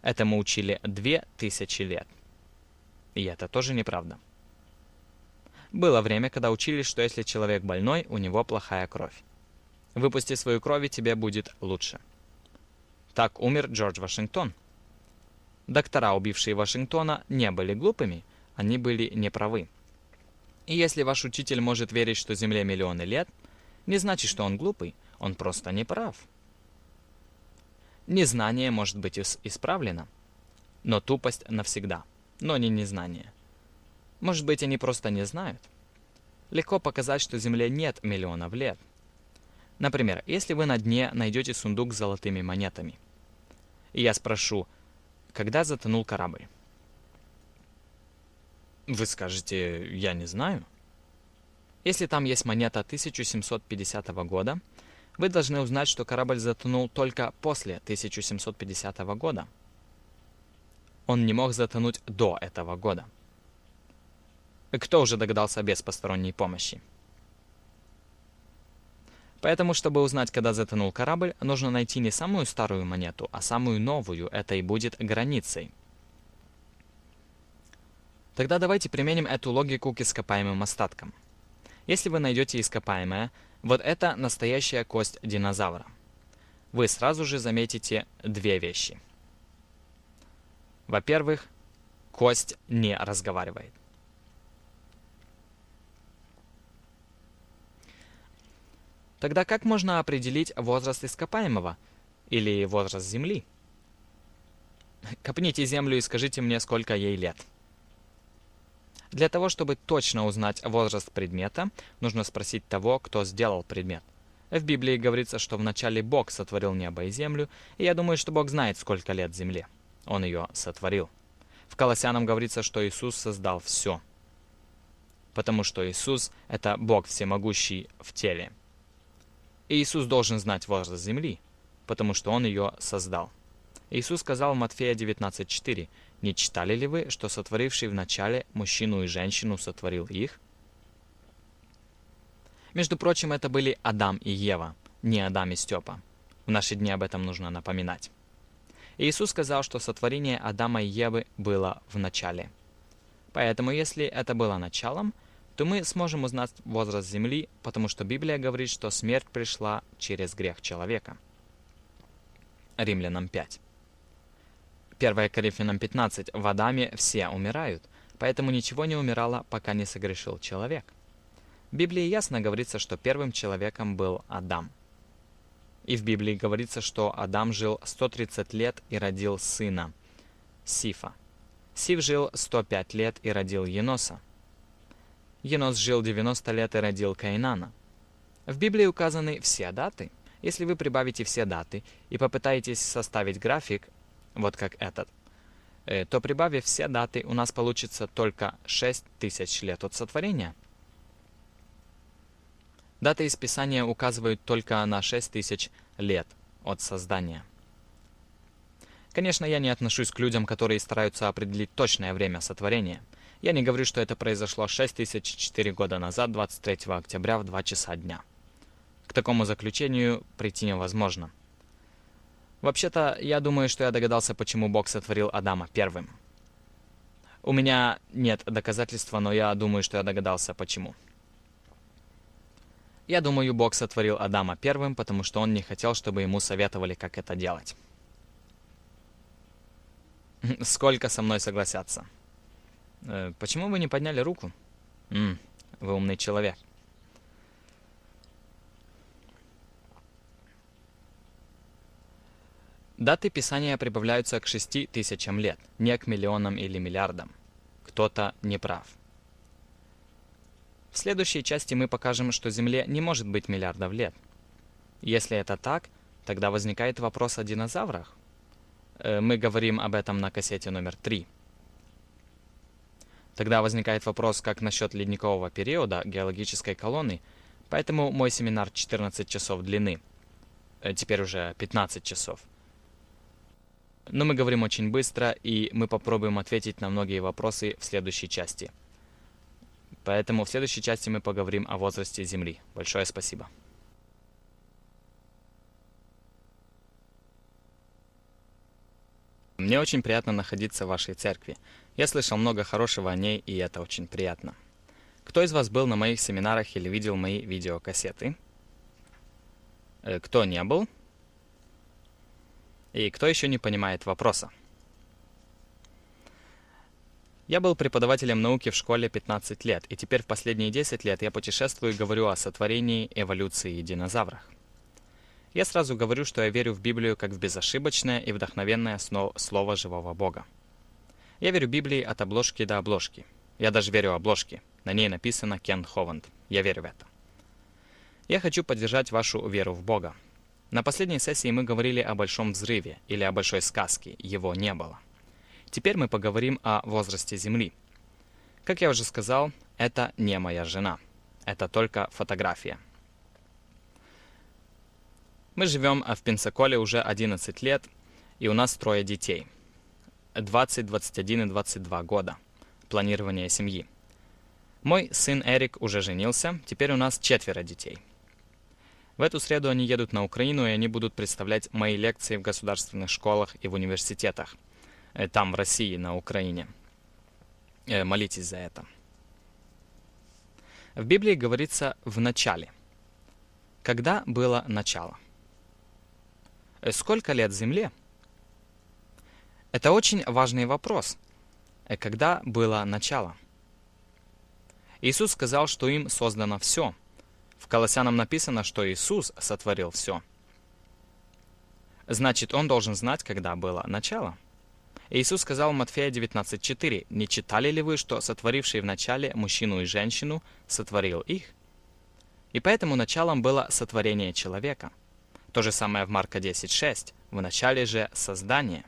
Этому учили две тысячи лет. И это тоже неправда. Было время, когда учили, что если человек больной, у него плохая кровь. Выпусти свою кровь, и тебе будет лучше. Так умер Джордж Вашингтон – Доктора, убившие Вашингтона, не были глупыми, они были неправы. И если ваш учитель может верить, что Земле миллионы лет, не значит, что он глупый, он просто неправ. Незнание может быть исправлено, но тупость навсегда, но не незнание. Может быть, они просто не знают. Легко показать, что Земле нет миллионов лет. Например, если вы на дне найдете сундук с золотыми монетами. И я спрошу, когда затонул корабль? Вы скажете, я не знаю. Если там есть монета 1750 года, вы должны узнать, что корабль затонул только после 1750 года. Он не мог затонуть до этого года. Кто уже догадался без посторонней помощи? Поэтому, чтобы узнать, когда затонул корабль, нужно найти не самую старую монету, а самую новую, это и будет границей. Тогда давайте применим эту логику к ископаемым остаткам. Если вы найдете ископаемое, вот это настоящая кость динозавра. Вы сразу же заметите две вещи. Во-первых, кость не разговаривает. Тогда как можно определить возраст ископаемого? Или возраст Земли? Копните Землю и скажите мне, сколько ей лет. Для того, чтобы точно узнать возраст предмета, нужно спросить того, кто сделал предмет. В Библии говорится, что вначале Бог сотворил небо и землю, и я думаю, что Бог знает, сколько лет земле. Он ее сотворил. В Колоссянам говорится, что Иисус создал все, потому что Иисус — это Бог всемогущий в теле. Иисус должен знать возраст земли, потому что Он ее создал. Иисус сказал Матфея 19:4, «Не читали ли вы, что сотворивший вначале мужчину и женщину сотворил их?» Между прочим, это были Адам и Ева, не Адам и Степа. В наши дни об этом нужно напоминать. Иисус сказал, что сотворение Адама и Евы было в начале. Поэтому, если это было началом – то мы сможем узнать возраст земли, потому что Библия говорит, что смерть пришла через грех человека. Римлянам 5. 1 Коринфянам 15. В Адаме все умирают, поэтому ничего не умирало, пока не согрешил человек. В Библии ясно говорится, что первым человеком был Адам. И в Библии говорится, что Адам жил 130 лет и родил сына, Сифа. Сиф жил 105 лет и родил Еноса. Енос жил 90 лет и родил Кайнана. В Библии указаны все даты. Если вы прибавите все даты и попытаетесь составить график, вот как этот, э, то прибавив все даты, у нас получится только 6000 лет от сотворения. Даты из Писания указывают только на 6000 лет от создания. Конечно, я не отношусь к людям, которые стараются определить точное время сотворения – я не говорю, что это произошло 6004 года назад, 23 октября в 2 часа дня. К такому заключению прийти невозможно. Вообще-то, я думаю, что я догадался, почему Бог сотворил Адама первым. У меня нет доказательства, но я думаю, что я догадался, почему. Я думаю, Бог сотворил Адама первым, потому что он не хотел, чтобы ему советовали, как это делать. Сколько со мной согласятся? Э, почему вы не подняли руку? М, вы умный человек. Даты Писания прибавляются к шести тысячам лет, не к миллионам или миллиардам. Кто-то не прав. В следующей части мы покажем, что Земле не может быть миллиардов лет. Если это так, тогда возникает вопрос о динозаврах. Э, мы говорим об этом на кассете номер три. Тогда возникает вопрос, как насчет ледникового периода геологической колонны, поэтому мой семинар 14 часов длины. Э, теперь уже 15 часов. Но мы говорим очень быстро, и мы попробуем ответить на многие вопросы в следующей части. Поэтому в следующей части мы поговорим о возрасте Земли. Большое спасибо. Мне очень приятно находиться в вашей церкви. Я слышал много хорошего о ней, и это очень приятно. Кто из вас был на моих семинарах или видел мои видеокассеты? Э, кто не был? И кто еще не понимает вопроса? Я был преподавателем науки в школе 15 лет, и теперь в последние 10 лет я путешествую и говорю о сотворении, эволюции и динозаврах. Я сразу говорю, что я верю в Библию как в безошибочное и вдохновенное слово живого Бога. Я верю Библии от обложки до обложки. Я даже верю обложке. На ней написано Кен Хованд. Я верю в это. Я хочу поддержать вашу веру в Бога. На последней сессии мы говорили о большом взрыве или о большой сказке. Его не было. Теперь мы поговорим о возрасте Земли. Как я уже сказал, это не моя жена. Это только фотография. Мы живем а в Пенсаколе уже 11 лет, и у нас трое детей – 20, 21 и 22 года. Планирование семьи. Мой сын Эрик уже женился, теперь у нас четверо детей. В эту среду они едут на Украину, и они будут представлять мои лекции в государственных школах и в университетах. Э, там, в России, на Украине. Э, молитесь за это. В Библии говорится «в начале». Когда было начало? Э, сколько лет Земле? Это очень важный вопрос. Э, когда было начало? Иисус сказал, что им создано все. В Колоссянам написано, что Иисус сотворил все. Значит, он должен знать, когда было начало. Иисус сказал Матфея 19:4, «Не читали ли вы, что сотворивший вначале мужчину и женщину сотворил их?» И поэтому началом было сотворение человека. То же самое в Марка 10:6, «В начале же создание».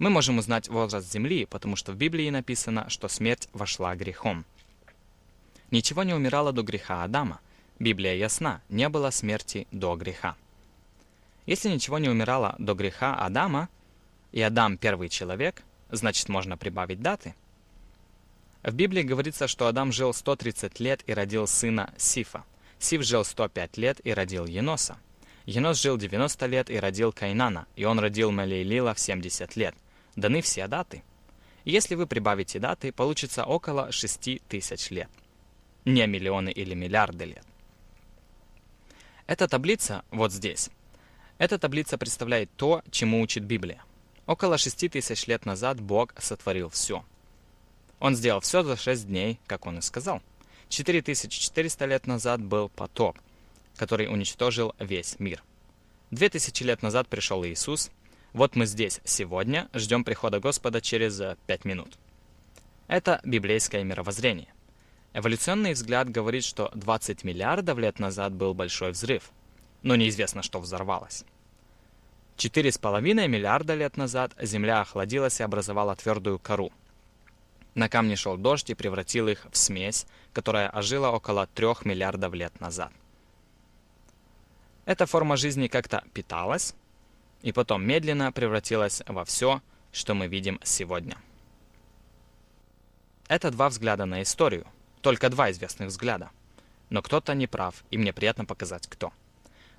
Мы можем узнать возраст земли, потому что в Библии написано, что смерть вошла грехом. Ничего не умирало до греха Адама. Библия ясна, не было смерти до греха. Если ничего не умирало до греха Адама, и Адам первый человек, значит можно прибавить даты. В Библии говорится, что Адам жил 130 лет и родил сына Сифа. Сиф жил 105 лет и родил Еноса. Енос жил 90 лет и родил Кайнана, и он родил Малейлила в 70 лет даны все даты. если вы прибавите даты, получится около 6 тысяч лет. Не миллионы или миллиарды лет. Эта таблица вот здесь. Эта таблица представляет то, чему учит Библия. Около 6 тысяч лет назад Бог сотворил все. Он сделал все за 6 дней, как он и сказал. 4400 лет назад был потоп, который уничтожил весь мир. 2000 лет назад пришел Иисус – вот мы здесь сегодня, ждем прихода Господа через э, пять минут. Это библейское мировоззрение. Эволюционный взгляд говорит, что 20 миллиардов лет назад был большой взрыв, но неизвестно, что взорвалось. 4,5 миллиарда лет назад Земля охладилась и образовала твердую кору. На камни шел дождь и превратил их в смесь, которая ожила около 3 миллиардов лет назад. Эта форма жизни как-то питалась, и потом медленно превратилась во все, что мы видим сегодня. Это два взгляда на историю, только два известных взгляда. Но кто-то не прав, и мне приятно показать, кто.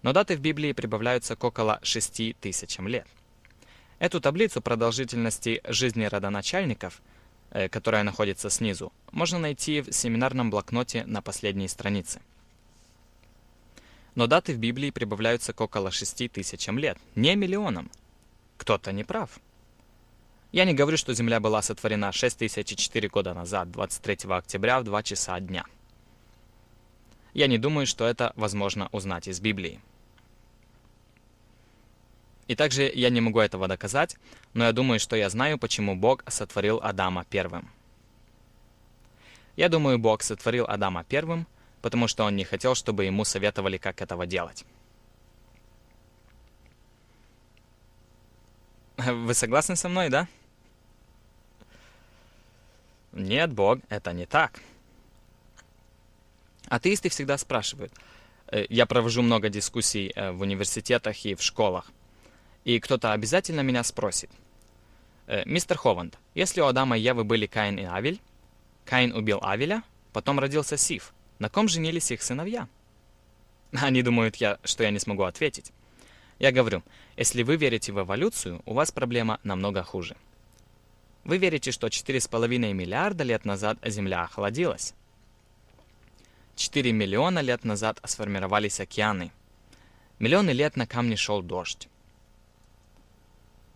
Но даты в Библии прибавляются к около шести тысячам лет. Эту таблицу продолжительности жизни родоначальников, э, которая находится снизу, можно найти в семинарном блокноте на последней странице – но даты в Библии прибавляются к около шести тысячам лет, не миллионам. Кто-то не прав. Я не говорю, что Земля была сотворена 6004 года назад, 23 октября в 2 часа дня. Я не думаю, что это возможно узнать из Библии. И также я не могу этого доказать, но я думаю, что я знаю, почему Бог сотворил Адама первым. Я думаю, Бог сотворил Адама первым, потому что он не хотел, чтобы ему советовали, как этого делать. Вы согласны со мной, да? Нет, Бог, это не так. А атеисты всегда спрашивают. Э, я провожу много дискуссий э, в университетах и в школах. И кто-то обязательно меня спросит. Э, мистер Хованд, если у Адама и Евы были Каин и Авель, Каин убил Авеля, потом родился Сиф. На ком женились их сыновья? Они думают, я, что я не смогу ответить. Я говорю, если вы верите в эволюцию, у вас проблема намного хуже. Вы верите, что 4,5 миллиарда лет назад Земля охладилась. 4 миллиона лет назад сформировались океаны. Миллионы лет на камне шел дождь.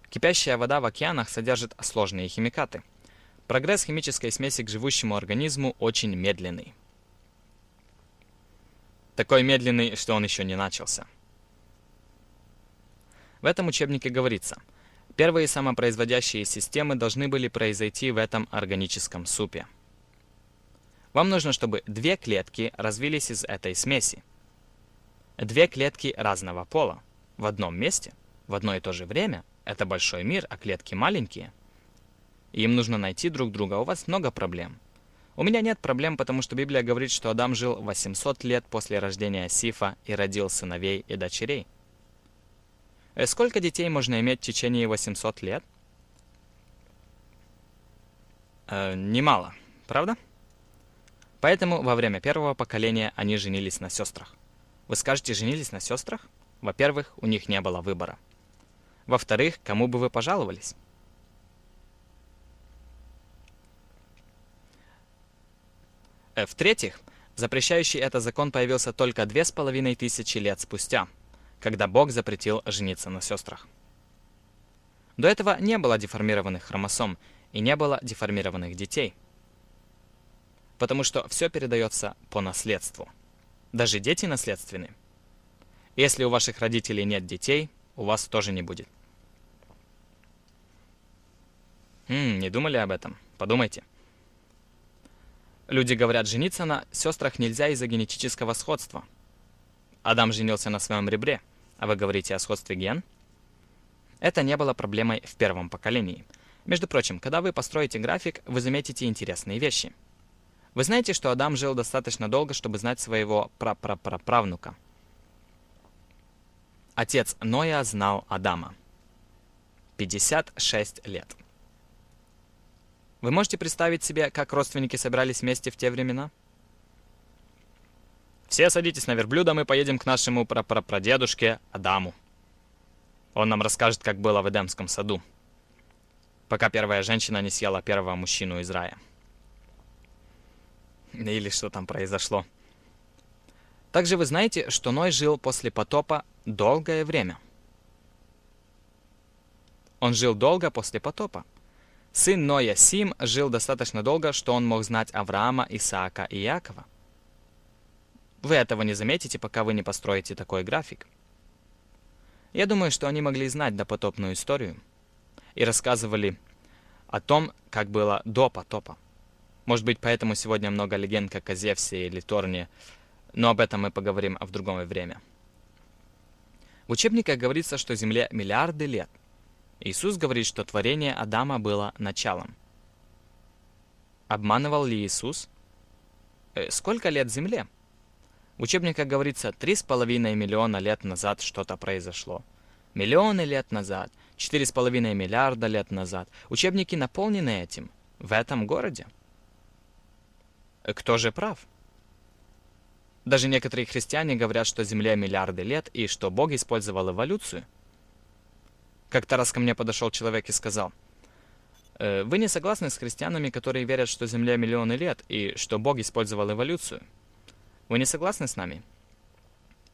Кипящая вода в океанах содержит сложные химикаты. Прогресс химической смеси к живущему организму очень медленный такой медленный, что он еще не начался. В этом учебнике говорится, первые самопроизводящие системы должны были произойти в этом органическом супе. Вам нужно, чтобы две клетки развились из этой смеси. Две клетки разного пола в одном месте, в одно и то же время. Это большой мир, а клетки маленькие. Им нужно найти друг друга, у вас много проблем – у меня нет проблем, потому что Библия говорит, что Адам жил 800 лет после рождения Сифа и родил сыновей и дочерей. Э, сколько детей можно иметь в течение 800 лет? Э, немало, правда? Поэтому во время первого поколения они женились на сестрах. Вы скажете, женились на сестрах? Во-первых, у них не было выбора. Во-вторых, кому бы вы пожаловались? Э, в-третьих, запрещающий этот закон появился только две с половиной тысячи лет спустя, когда Бог запретил жениться на сестрах. До этого не было деформированных хромосом и не было деформированных детей, потому что все передается по наследству. Даже дети наследственны. Если у ваших родителей нет детей, у вас тоже не будет. М хм, -м, не думали об этом? Подумайте. Люди говорят, жениться на сестрах нельзя из-за генетического сходства. Адам женился на своем ребре, а вы говорите о сходстве ген? Это не было проблемой в первом поколении. Между прочим, когда вы построите график, вы заметите интересные вещи. Вы знаете, что Адам жил достаточно долго, чтобы знать своего прапрапраправнука. Отец Ноя знал Адама. 56 лет. Вы можете представить себе, как родственники собирались вместе в те времена? Все садитесь на верблюда, мы поедем к нашему прапрапрадедушке Адаму. Он нам расскажет, как было в Эдемском саду, пока первая женщина не съела первого мужчину из рая. Или что там произошло. Также вы знаете, что Ной жил после потопа долгое время. Он жил долго после потопа. Сын Ноя Сим жил достаточно долго, что он мог знать Авраама, Исаака и Якова. Вы этого не заметите, пока вы не построите такой график. Я думаю, что они могли знать допотопную историю и рассказывали о том, как было до потопа. Может быть, поэтому сегодня много легенд, как о Зевсе или Торне, но об этом мы поговорим в другое время. В учебниках говорится, что Земле миллиарды лет – Иисус говорит, что творение Адама было началом. Обманывал ли Иисус? Э, сколько лет Земле? В учебниках говорится, 3,5 миллиона лет назад что-то произошло. Миллионы лет назад, 4,5 миллиарда лет назад. Учебники наполнены этим, в этом городе. Э, кто же прав? Даже некоторые христиане говорят, что Земле миллиарды лет и что Бог использовал эволюцию – как-то раз ко мне подошел человек и сказал, «Э, «Вы не согласны с христианами, которые верят, что Земля миллионы лет и что Бог использовал эволюцию? Вы не согласны с нами?»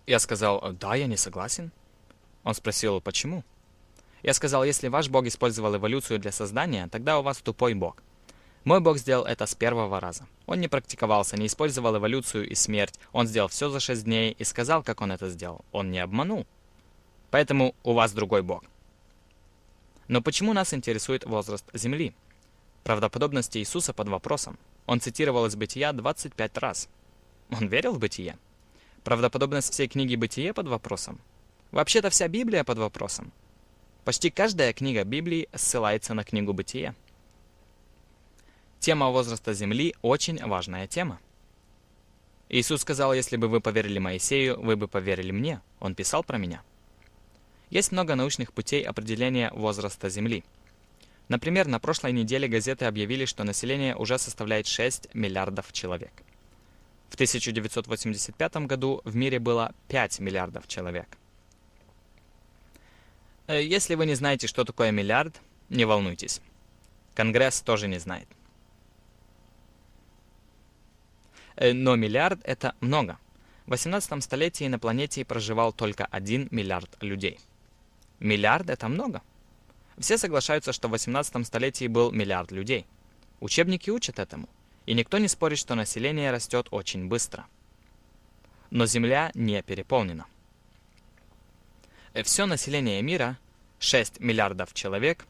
Я сказал, «Э, «Да, я не согласен». Он спросил, «Почему?» Я сказал, «Если ваш Бог использовал эволюцию для создания, тогда у вас тупой Бог». Мой Бог сделал это с первого раза. Он не практиковался, не использовал эволюцию и смерть. Он сделал все за шесть дней и сказал, как он это сделал. Он не обманул. Поэтому у вас другой Бог. Но почему нас интересует возраст Земли? Правдоподобность Иисуса под вопросом. Он цитировал из Бытия 25 раз. Он верил в Бытие? Правдоподобность всей книги Бытие под вопросом. Вообще-то вся Библия под вопросом. Почти каждая книга Библии ссылается на книгу Бытия. Тема возраста Земли – очень важная тема. Иисус сказал, если бы вы поверили Моисею, вы бы поверили мне. Он писал про меня. Есть много научных путей определения возраста Земли. Например, на прошлой неделе газеты объявили, что население уже составляет 6 миллиардов человек. В 1985 году в мире было 5 миллиардов человек. Э, если вы не знаете, что такое миллиард, не волнуйтесь. Конгресс тоже не знает. Э, но миллиард — это много. В 18 столетии на планете проживал только 1 миллиард людей — Миллиард – это много. Все соглашаются, что в 18 столетии был миллиард людей. Учебники учат этому. И никто не спорит, что население растет очень быстро. Но Земля не переполнена. Э, Все население мира, 6 миллиардов человек,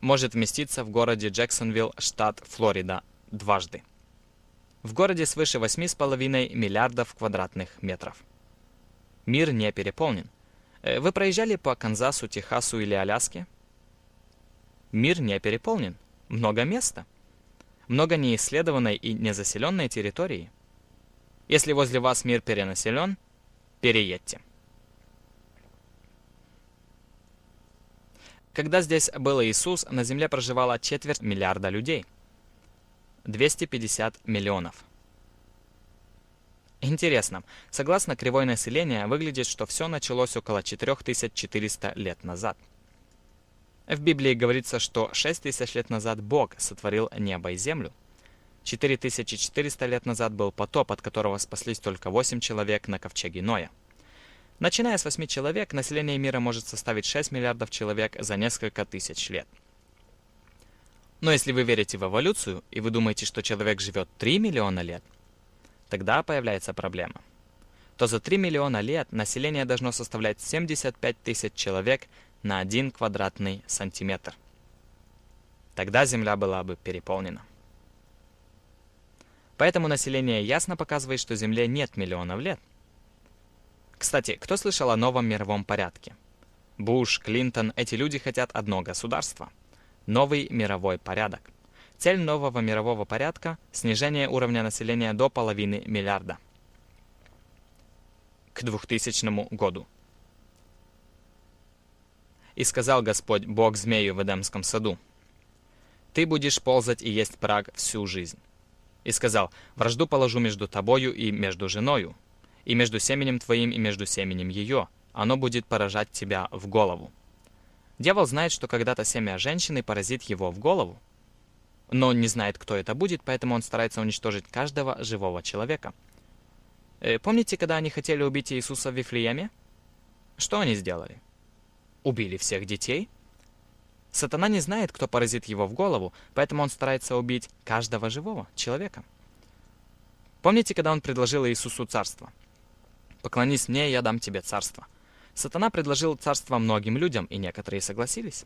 может вместиться в городе Джексонвилл, штат Флорида, дважды. В городе свыше 8,5 миллиардов квадратных метров. Мир не переполнен – Э, вы проезжали по Канзасу, Техасу или Аляске? Мир не переполнен. Много места. Много неисследованной и незаселенной территории. Если возле вас мир перенаселен, переедьте. Когда здесь был Иисус, на земле проживало четверть миллиарда людей. 250 миллионов. Интересно, согласно кривой населения, выглядит, что все началось около 4400 лет назад. В Библии говорится, что 6000 лет назад Бог сотворил небо и землю. 4400 лет назад был потоп, от которого спаслись только 8 человек на ковчеге Ноя. Начиная с 8 человек, население мира может составить 6 миллиардов человек за несколько тысяч лет. Но если вы верите в эволюцию и вы думаете, что человек живет 3 миллиона лет, Тогда появляется проблема. То за 3 миллиона лет население должно составлять 75 тысяч человек на 1 квадратный сантиметр. Тогда Земля была бы переполнена. Поэтому население ясно показывает, что Земле нет миллионов лет. Кстати, кто слышал о новом мировом порядке? Буш, Клинтон, эти люди хотят одно государство. Новый мировой порядок. Цель нового мирового порядка – снижение уровня населения до половины миллиарда к 2000 году. И сказал Господь Бог змею в Эдемском саду, «Ты будешь ползать и есть праг всю жизнь». И сказал, «Вражду положу между тобою и между женою, и между семенем твоим и между семенем ее, оно будет поражать тебя в голову». Дьявол знает, что когда-то семя женщины поразит его в голову, но он не знает, кто это будет, поэтому он старается уничтожить каждого живого человека. Э, помните, когда они хотели убить Иисуса в Вифлееме? Что они сделали? Убили всех детей? Сатана не знает, кто поразит его в голову, поэтому он старается убить каждого живого человека. Помните, когда он предложил Иисусу царство? «Поклонись мне, и я дам тебе царство». Сатана предложил царство многим людям, и некоторые согласились.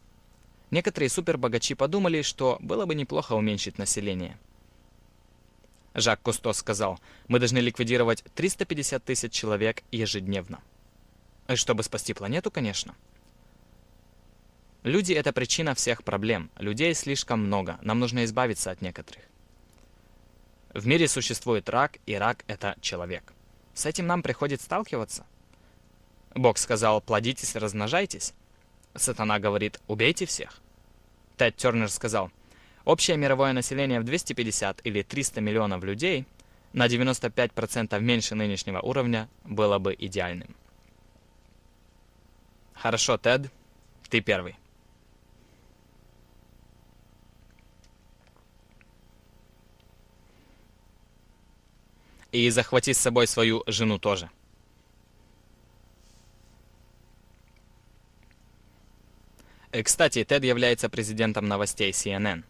Некоторые супербогачи подумали, что было бы неплохо уменьшить население. Жак Кусто сказал, мы должны ликвидировать 350 тысяч человек ежедневно. Чтобы спасти планету, конечно. Люди — это причина всех проблем. Людей слишком много, нам нужно избавиться от некоторых. В мире существует рак, и рак — это человек. С этим нам приходится сталкиваться. Бог сказал, плодитесь, размножайтесь. Сатана говорит «убейте всех». Тед Тернер сказал, «Общее мировое население в 250 или 300 миллионов людей на 95% меньше нынешнего уровня было бы идеальным». Хорошо, Тед, ты первый. И захвати с собой свою жену тоже. Э, кстати, Тед является президентом новостей CNN.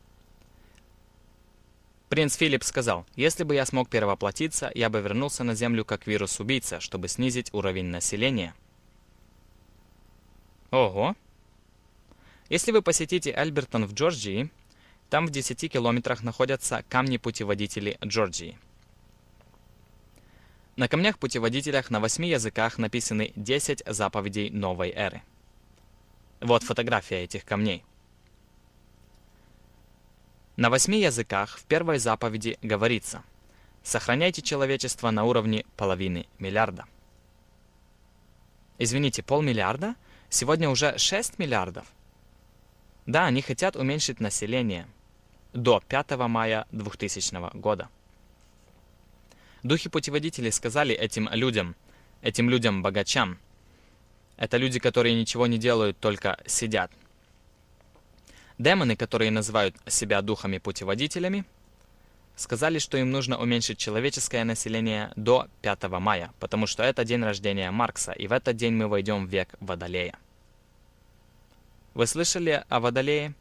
Принц Филипп сказал, «Если бы я смог перевоплотиться, я бы вернулся на Землю как вирус-убийца, чтобы снизить уровень населения». Ого! Если вы посетите Альбертон в Джорджии, там в 10 километрах находятся камни-путеводители Джорджии. На камнях-путеводителях на восьми языках написаны 10 заповедей новой эры. Вот фотография этих камней. На восьми языках в первой заповеди говорится «Сохраняйте человечество на уровне половины миллиарда». Извините, полмиллиарда? Сегодня уже 6 миллиардов. Да, они хотят уменьшить население до 5 мая 2000 года. Духи-путеводители сказали этим людям, этим людям-богачам – это люди, которые ничего не делают, только сидят. Демоны, которые называют себя духами-путеводителями, сказали, что им нужно уменьшить человеческое население до 5 мая, потому что это день рождения Маркса, и в этот день мы войдем в век Водолея. Вы слышали о Водолее?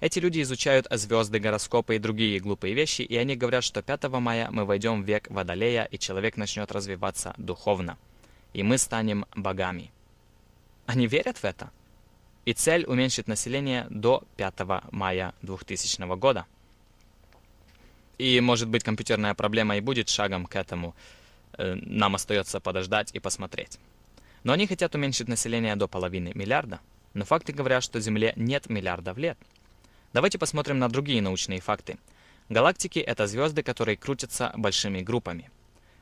Эти люди изучают звезды, гороскопы и другие глупые вещи, и они говорят, что 5 мая мы войдем в век Водолея, и человек начнет развиваться духовно, и мы станем богами. Они верят в это. И цель уменьшить население до 5 мая 2000 года. И, может быть, компьютерная проблема и будет шагом к этому. Э, нам остается подождать и посмотреть. Но они хотят уменьшить население до половины миллиарда. Но факты говорят, что Земле нет миллиардов лет. Давайте посмотрим на другие научные факты. Галактики — это звезды, которые крутятся большими группами.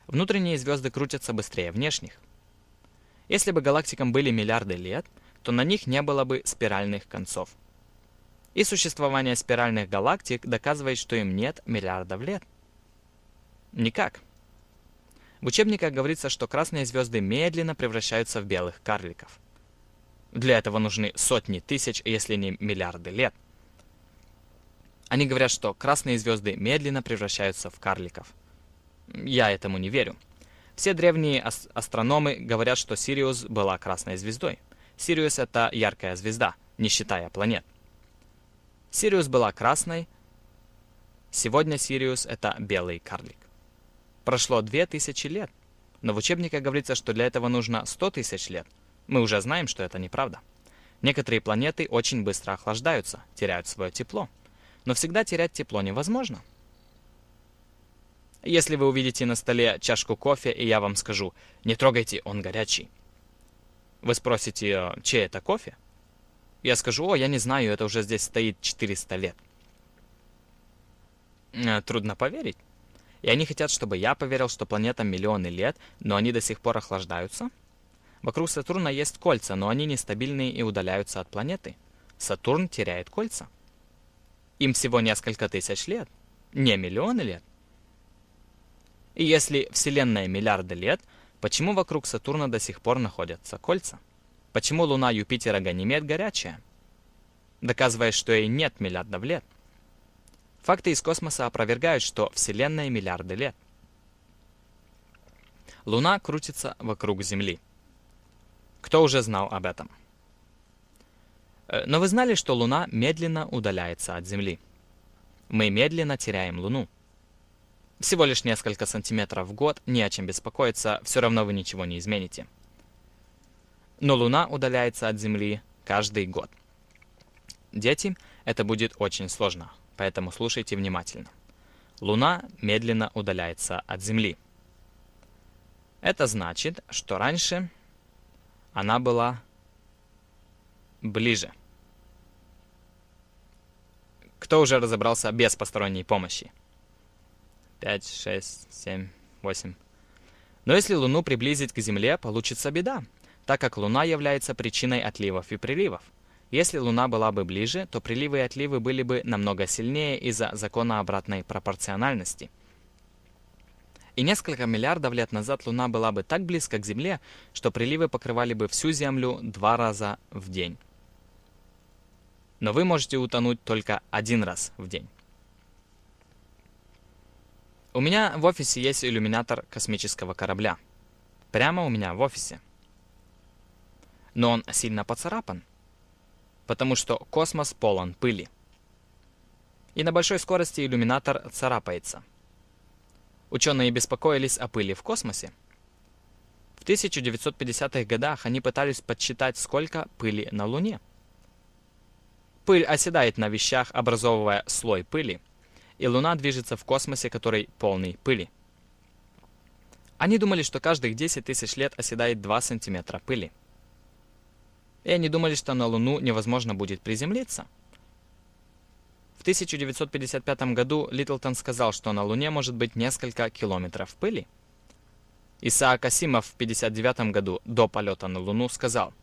Внутренние звезды крутятся быстрее внешних — если бы галактикам были миллиарды лет, то на них не было бы спиральных концов. И существование спиральных галактик доказывает, что им нет миллиардов лет. Никак. В учебниках говорится, что красные звезды медленно превращаются в белых карликов. Для этого нужны сотни тысяч, если не миллиарды лет. Они говорят, что красные звезды медленно превращаются в карликов. Я этому не верю. Все древние ас- астрономы говорят, что Сириус была красной звездой. Сириус — это яркая звезда, не считая планет. Сириус была красной. Сегодня Сириус — это белый карлик. Прошло две тысячи лет, но в учебниках говорится, что для этого нужно сто тысяч лет. Мы уже знаем, что это неправда. Некоторые планеты очень быстро охлаждаются, теряют свое тепло. Но всегда терять тепло невозможно — если вы увидите на столе чашку кофе, и я вам скажу «Не трогайте, он горячий». Вы спросите, «А чей это кофе? Я скажу, о, я не знаю, это уже здесь стоит 400 лет. Э, трудно поверить. И они хотят, чтобы я поверил, что планета миллионы лет, но они до сих пор охлаждаются. Вокруг Сатурна есть кольца, но они нестабильные и удаляются от планеты. Сатурн теряет кольца. Им всего несколько тысяч лет, не миллионы лет. И если Вселенная миллиарды лет, почему вокруг Сатурна до сих пор находятся кольца? Почему Луна Юпитера Ганимед горячая? Доказывая, что ей нет миллиардов лет. Факты из космоса опровергают, что Вселенная миллиарды лет. Луна крутится вокруг Земли. Кто уже знал об этом? Э, но вы знали, что Луна медленно удаляется от Земли. Мы медленно теряем Луну. Всего лишь несколько сантиметров в год, не о чем беспокоиться, все равно вы ничего не измените. Но Луна удаляется от Земли каждый год. Дети, это будет очень сложно, поэтому слушайте внимательно. Луна медленно удаляется от Земли. Это значит, что раньше она была ближе. Кто уже разобрался без посторонней помощи? 5, 6, 7, 8. Но если Луну приблизить к Земле, получится беда, так как Луна является причиной отливов и приливов. Если Луна была бы ближе, то приливы и отливы были бы намного сильнее из-за закона обратной пропорциональности. И несколько миллиардов лет назад Луна была бы так близко к Земле, что приливы покрывали бы всю Землю два раза в день. Но вы можете утонуть только один раз в день. У меня в офисе есть иллюминатор космического корабля. Прямо у меня в офисе. Но он сильно поцарапан, потому что космос полон пыли. И на большой скорости иллюминатор царапается. Ученые беспокоились о пыли в космосе. В 1950-х годах они пытались подсчитать, сколько пыли на Луне. Пыль оседает на вещах, образовывая слой пыли – и Луна движется в космосе, который полный пыли. Они думали, что каждых 10 тысяч лет оседает 2 сантиметра пыли. И они думали, что на Луну невозможно будет приземлиться. В 1955 году Литлтон сказал, что на Луне может быть несколько километров пыли. Исаак Асимов в 1959 году, до полета на Луну, сказал,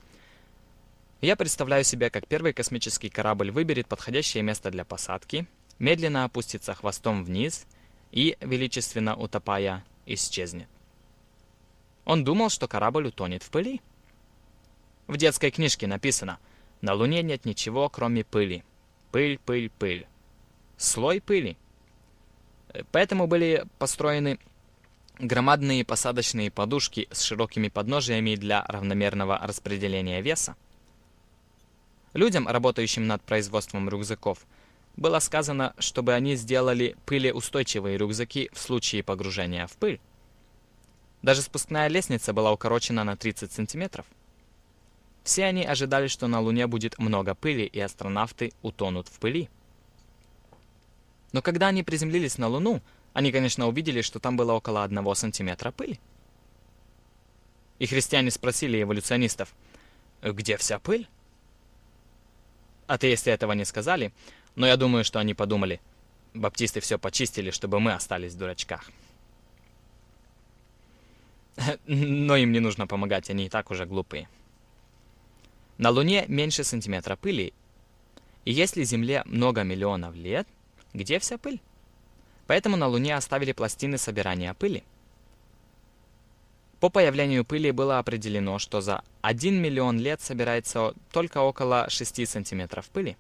«Я представляю себе, как первый космический корабль выберет подходящее место для посадки, медленно опустится хвостом вниз и, величественно утопая, исчезнет. Он думал, что корабль утонет в пыли. В детской книжке написано «На Луне нет ничего, кроме пыли. Пыль, пыль, пыль. Слой пыли». Э, поэтому были построены громадные посадочные подушки с широкими подножиями для равномерного распределения веса. Людям, работающим над производством рюкзаков – было сказано, чтобы они сделали пылеустойчивые рюкзаки в случае погружения в пыль. Даже спускная лестница была укорочена на 30 сантиметров. Все они ожидали, что на Луне будет много пыли, и астронавты утонут в пыли. Но когда они приземлились на Луну, они, конечно, увидели, что там было около 1 сантиметра пыли. И христиане спросили эволюционистов, где вся пыль? А ты, если этого не сказали, но я думаю, что они подумали. Баптисты все почистили, чтобы мы остались в дурачках. Но им не нужно помогать, они и так уже глупые. На Луне меньше сантиметра пыли. И если Земле много миллионов лет, где вся пыль? Поэтому на Луне оставили пластины собирания пыли. По появлению пыли было определено, что за 1 миллион лет собирается только около 6 сантиметров пыли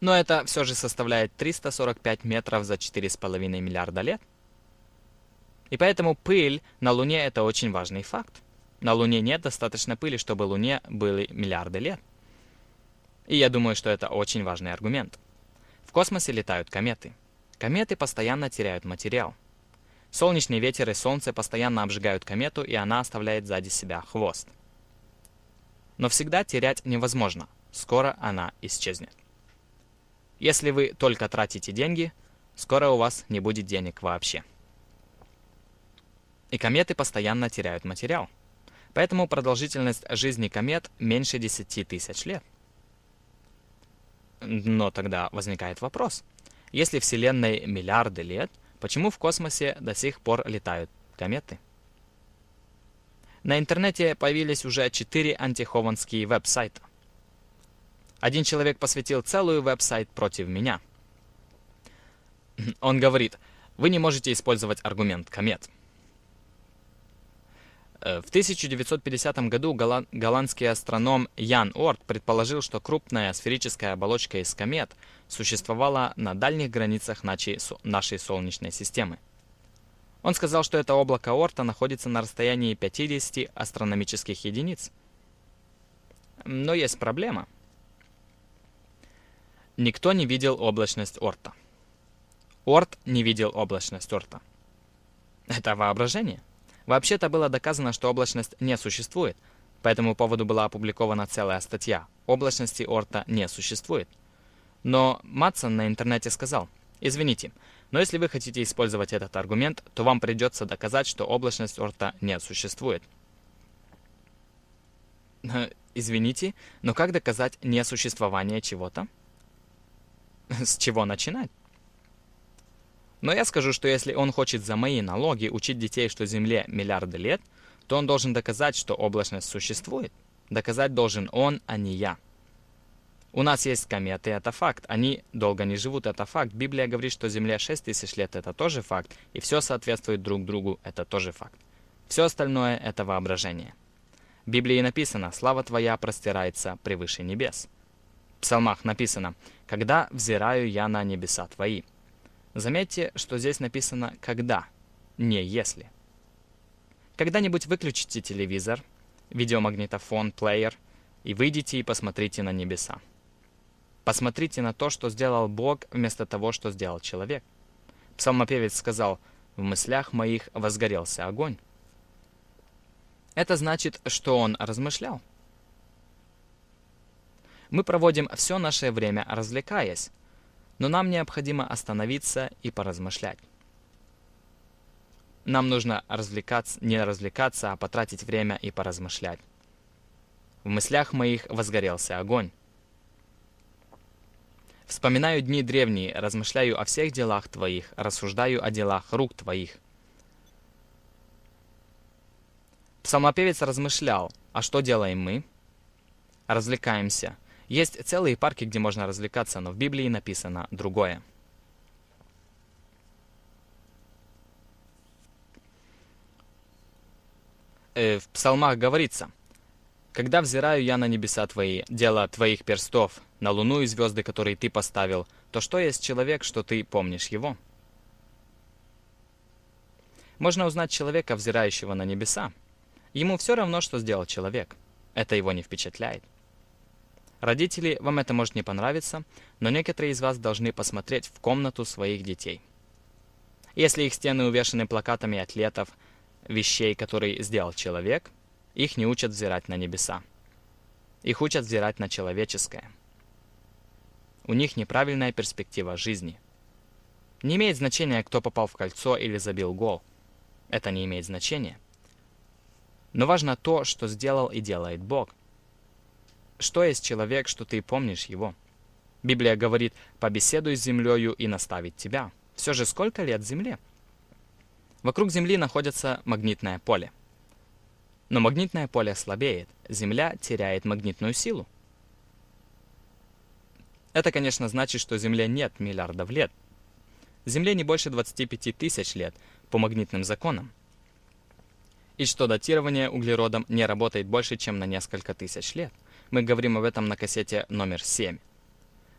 но это все же составляет 345 метров за 4,5 миллиарда лет. И поэтому пыль на Луне это очень важный факт. На Луне нет достаточно пыли, чтобы Луне были миллиарды лет. И я думаю, что это очень важный аргумент. В космосе летают кометы. Кометы постоянно теряют материал. Солнечный ветер и солнце постоянно обжигают комету, и она оставляет сзади себя хвост. Но всегда терять невозможно. Скоро она исчезнет. Если вы только тратите деньги, скоро у вас не будет денег вообще. И кометы постоянно теряют материал. Поэтому продолжительность жизни комет меньше 10 тысяч лет. Но тогда возникает вопрос. Если Вселенной миллиарды лет, почему в космосе до сих пор летают кометы? На интернете появились уже четыре антихованские веб-сайта – один человек посвятил целую веб-сайт против меня. Он говорит, вы не можете использовать аргумент комет. Э, в 1950 году голландский астроном Ян Орт предположил, что крупная сферическая оболочка из комет существовала на дальних границах нашей Солнечной системы. Он сказал, что это облако Орта находится на расстоянии 50 астрономических единиц. Но есть проблема – Никто не видел облачность Орта. Орт не видел облачность Орта. Это воображение. Вообще-то было доказано, что облачность не существует. По этому поводу была опубликована целая статья «Облачности Орта не существует». Но Матсон на интернете сказал, «Извините, но если вы хотите использовать этот аргумент, то вам придется доказать, что облачность Орта не существует». Извините, но как доказать несуществование чего-то? с чего начинать? Но я скажу, что если он хочет за мои налоги учить детей, что Земле миллиарды лет, то он должен доказать, что облачность существует. Доказать должен он, а не я. У нас есть кометы, это факт. Они долго не живут, это факт. Библия говорит, что земля 6 тысяч лет, это тоже факт. И все соответствует друг другу, это тоже факт. Все остальное – это воображение. В Библии написано «Слава Твоя простирается превыше небес» псалмах написано «Когда взираю я на небеса твои». Заметьте, что здесь написано «когда», не «если». Когда-нибудь выключите телевизор, видеомагнитофон, плеер и выйдите и посмотрите на небеса. Посмотрите на то, что сделал Бог вместо того, что сделал человек. Псалмопевец сказал «В мыслях моих возгорелся огонь». Это значит, что он размышлял – мы проводим все наше время развлекаясь, но нам необходимо остановиться и поразмышлять. Нам нужно развлекаться, не развлекаться, а потратить время и поразмышлять. В мыслях моих возгорелся огонь. Вспоминаю дни древние, размышляю о всех делах твоих, рассуждаю о делах рук твоих. Псалмопевец размышлял, а что делаем мы? Развлекаемся – есть целые парки, где можно развлекаться, но в Библии написано другое. Э, в псалмах говорится, «Когда взираю я на небеса твои, дело твоих перстов, на луну и звезды, которые ты поставил, то что есть человек, что ты помнишь его?» Можно узнать человека, взирающего на небеса. Ему все равно, что сделал человек. Это его не впечатляет. Родители, вам это может не понравиться, но некоторые из вас должны посмотреть в комнату своих детей. Если их стены увешаны плакатами атлетов, вещей, которые сделал человек, их не учат взирать на небеса. Их учат взирать на человеческое. У них неправильная перспектива жизни. Не имеет значения, кто попал в кольцо или забил гол. Это не имеет значения. Но важно то, что сделал и делает Бог – что есть человек, что ты помнишь его? Библия говорит, побеседуй с землею и наставит тебя. Все же сколько лет земле? Вокруг земли находится магнитное поле. Но магнитное поле слабеет, земля теряет магнитную силу. Это, конечно, значит, что Земле нет миллиардов лет. Земле не больше 25 тысяч лет по магнитным законам. И что датирование углеродом не работает больше, чем на несколько тысяч лет. Мы говорим об этом на кассете номер 7.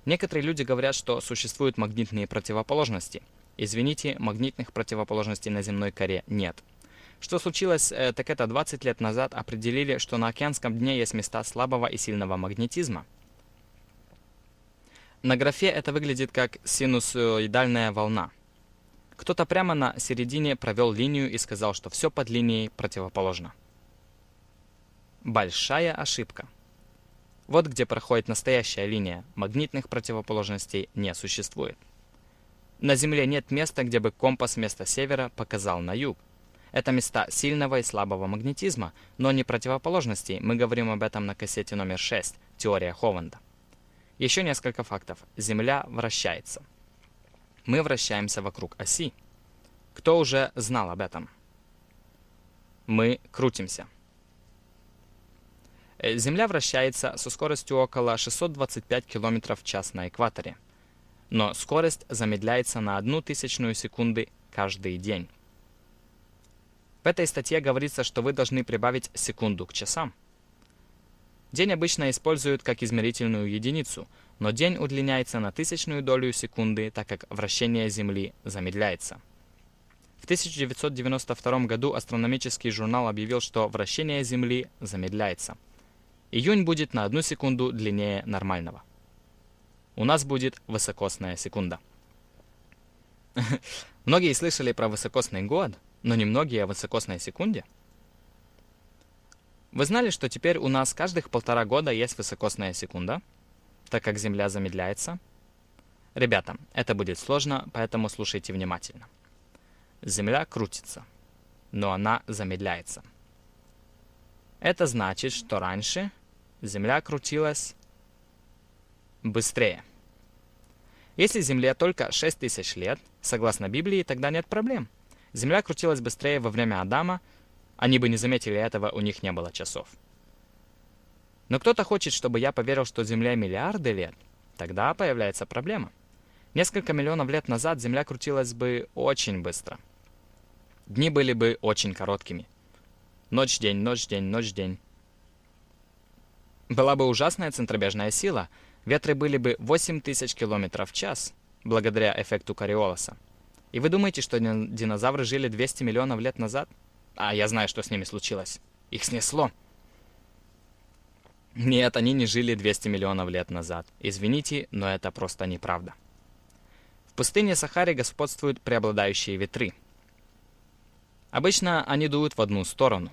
Некоторые люди говорят, что существуют магнитные противоположности. Извините, магнитных противоположностей на земной коре нет. Что случилось, э, так это 20 лет назад определили, что на океанском дне есть места слабого и сильного магнетизма. На графе это выглядит как синусоидальная волна. Кто-то прямо на середине провел линию и сказал, что все под линией противоположно. Большая ошибка. Вот где проходит настоящая линия, магнитных противоположностей не существует. На Земле нет места, где бы компас вместо севера показал на юг. Это места сильного и слабого магнетизма, но не противоположностей, мы говорим об этом на кассете номер 6 «Теория Хованда». Еще несколько фактов. Земля вращается. Мы вращаемся вокруг оси. Кто уже знал об этом? Мы крутимся. Э, Земля вращается со скоростью около 625 км в час на экваторе. Но скорость замедляется на одну тысячную секунды каждый день. В этой статье говорится, что вы должны прибавить секунду к часам. День обычно используют как измерительную единицу, но день удлиняется на тысячную долю секунды, так как вращение Земли замедляется. В 1992 году астрономический журнал объявил, что вращение Земли замедляется – Июнь будет на одну секунду длиннее нормального. У нас будет высокосная секунда. Многие слышали про высокосный год, но немногие о высокосной секунде. Вы знали, что теперь у нас каждых полтора года есть высокосная секунда, так как Земля замедляется? Ребята, это будет сложно, поэтому слушайте внимательно. Земля крутится, но она замедляется – это значит, что раньше Земля крутилась быстрее. Если Земле только 6000 лет, согласно Библии, тогда нет проблем. Земля крутилась быстрее во время Адама, они бы не заметили этого, у них не было часов. Но кто-то хочет, чтобы я поверил, что Земля миллиарды лет. Тогда появляется проблема. Несколько миллионов лет назад Земля крутилась бы очень быстро. Дни были бы очень короткими – Ночь-день, ночь-день, ночь-день. Была бы ужасная центробежная сила, ветры были бы 8000 км в час, благодаря эффекту Кориолоса. И вы думаете, что динозавры жили 200 миллионов лет назад? А я знаю, что с ними случилось. Их снесло. Нет, они не жили 200 миллионов лет назад. Извините, но это просто неправда. В пустыне Сахаре господствуют преобладающие ветры – Обычно они дуют в одну сторону.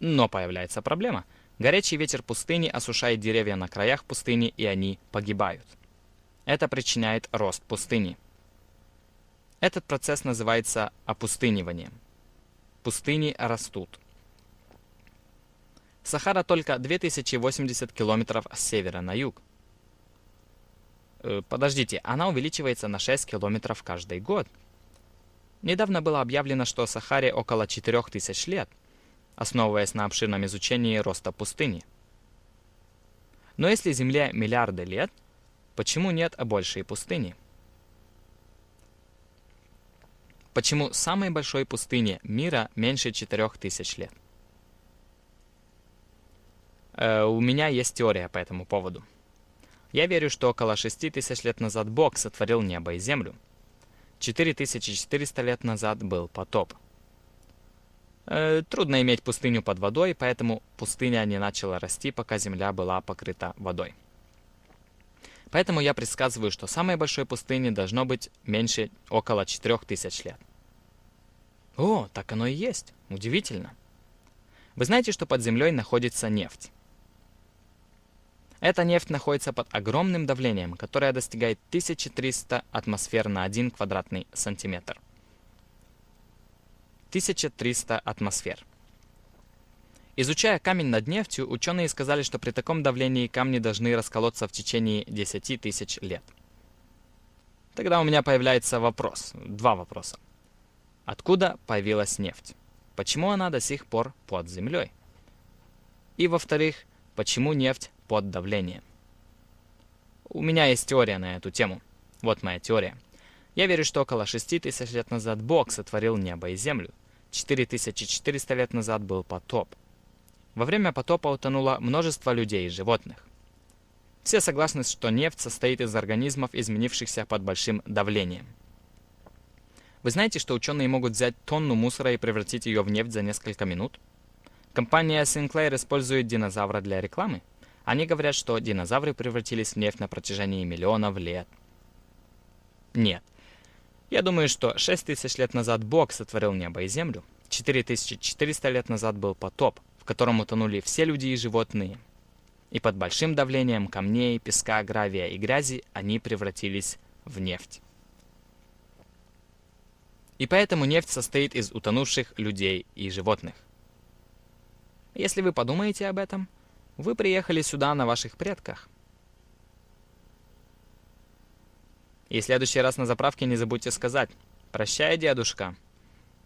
Но появляется проблема. Горячий ветер пустыни осушает деревья на краях пустыни, и они погибают. Это причиняет рост пустыни. Этот процесс называется опустыниванием. Пустыни растут. Сахара только 2080 километров с севера на юг. Э, подождите, она увеличивается на 6 километров каждый год. Недавно было объявлено, что Сахаре около 4000 лет, основываясь на обширном изучении роста пустыни. Но если Земле миллиарды лет, почему нет большей пустыни? Почему самой большой пустыни мира меньше 4000 лет? Э, у меня есть теория по этому поводу. Я верю, что около 6000 лет назад Бог сотворил небо и землю – 4400 лет назад был потоп. Э, трудно иметь пустыню под водой, поэтому пустыня не начала расти, пока земля была покрыта водой. Поэтому я предсказываю, что самой большой пустыне должно быть меньше около 4000 лет. О, так оно и есть. Удивительно. Вы знаете, что под землей находится нефть. Эта нефть находится под огромным давлением, которое достигает 1300 атмосфер на 1 квадратный сантиметр. 1300 атмосфер. Изучая камень над нефтью, ученые сказали, что при таком давлении камни должны расколоться в течение 10 тысяч лет. Тогда у меня появляется вопрос, два вопроса. Откуда появилась нефть? Почему она до сих пор под землей? И во-вторых, почему нефть под давлением. У меня есть теория на эту тему. Вот моя теория. Я верю, что около 6000 лет назад Бог сотворил небо и землю. 4400 лет назад был потоп. Во время потопа утонуло множество людей и животных. Все согласны, что нефть состоит из организмов, изменившихся под большим давлением. Вы знаете, что ученые могут взять тонну мусора и превратить ее в нефть за несколько минут? Компания Sinclair использует динозавра для рекламы? Они говорят, что динозавры превратились в нефть на протяжении миллионов лет. Нет. Я думаю, что 6 тысяч лет назад Бог сотворил небо и землю, 4400 лет назад был потоп, в котором утонули все люди и животные. И под большим давлением камней, песка, гравия и грязи они превратились в нефть. И поэтому нефть состоит из утонувших людей и животных. Если вы подумаете об этом – вы приехали сюда на ваших предках. И в следующий раз на заправке не забудьте сказать «Прощай, дедушка».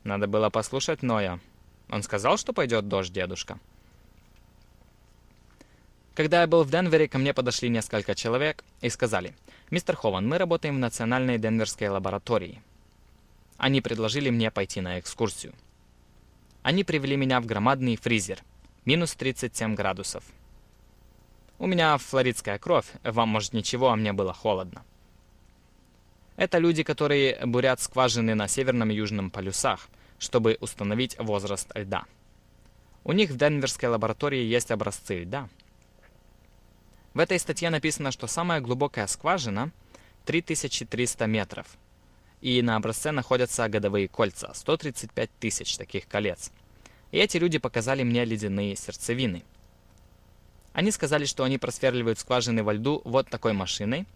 Надо было послушать Ноя. Он сказал, что пойдет дождь, дедушка. Когда я был в Денвере, ко мне подошли несколько человек и сказали, «Мистер Хован, мы работаем в Национальной Денверской лаборатории». Они предложили мне пойти на экскурсию. Они привели меня в громадный фризер – минус 37 градусов. У меня флоридская кровь, вам может ничего, а мне было холодно. Это люди, которые бурят скважины на северном и южном полюсах, чтобы установить возраст льда. У них в Денверской лаборатории есть образцы льда. В этой статье написано, что самая глубокая скважина 3300 метров. И на образце находятся годовые кольца, 135 тысяч таких колец – и эти люди показали мне ледяные сердцевины. Они сказали, что они просверливают скважины во льду вот такой машиной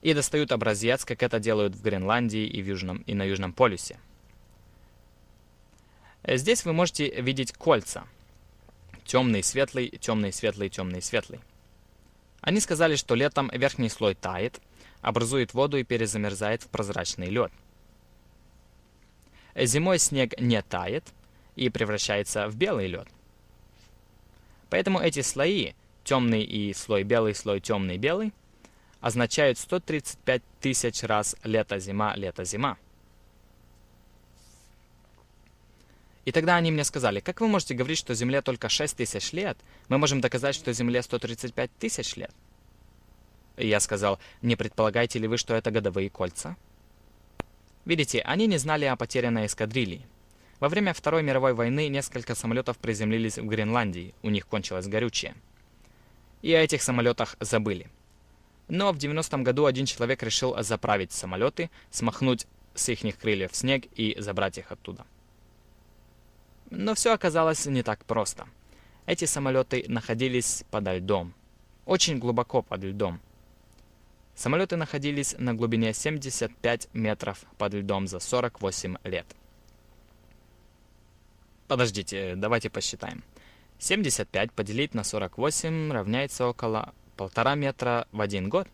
и достают образец, как это делают в Гренландии и, в Южном, и на Южном полюсе. Э, здесь вы можете видеть кольца. Темный, светлый, темный, светлый, темный, светлый. Они сказали, что летом верхний слой тает, образует воду и перезамерзает в прозрачный лед. Э, зимой снег не тает – и превращается в белый лед. Поэтому эти слои, темный и слой белый, слой темный, белый, означают 135 тысяч раз лето-зима, лето-зима. И тогда они мне сказали, как вы можете говорить, что Земле только 6 тысяч лет? Мы можем доказать, что Земле 135 тысяч лет. И я сказал, не предполагаете ли вы, что это годовые кольца? Видите, они не знали о потерянной эскадрильи. Во время Второй мировой войны несколько самолетов приземлились в Гренландии, у них кончилось горючее. И о этих самолетах забыли. Но в 90-м году один человек решил заправить самолеты, смахнуть с ихних крыльев снег и забрать их оттуда. Но все оказалось не так просто. Эти самолеты находились подо льдом. Очень глубоко под льдом. Самолеты находились на глубине 75 метров под льдом за 48 лет. Подождите, э, давайте посчитаем. 75 поделить на 48 равняется около полтора метра в один год.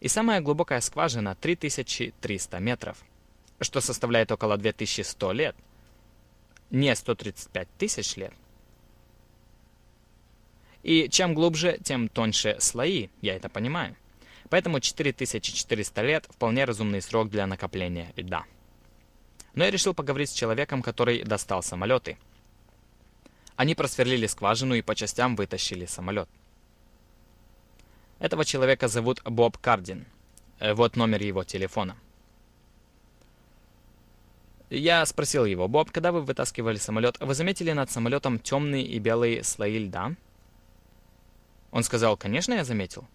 И самая глубокая скважина 3300 метров, что составляет около 2100 лет. Не 135 тысяч лет. И чем глубже, тем тоньше слои, я это понимаю. Поэтому 4400 лет вполне разумный срок для накопления льда но я решил поговорить с человеком, который достал самолеты. Они просверлили скважину и по частям вытащили самолет. Этого человека зовут Боб Кардин. Э, вот номер его телефона. Я спросил его, Боб, когда вы вытаскивали самолет, вы заметили над самолетом темные и белые слои льда? Он сказал, конечно, я заметил.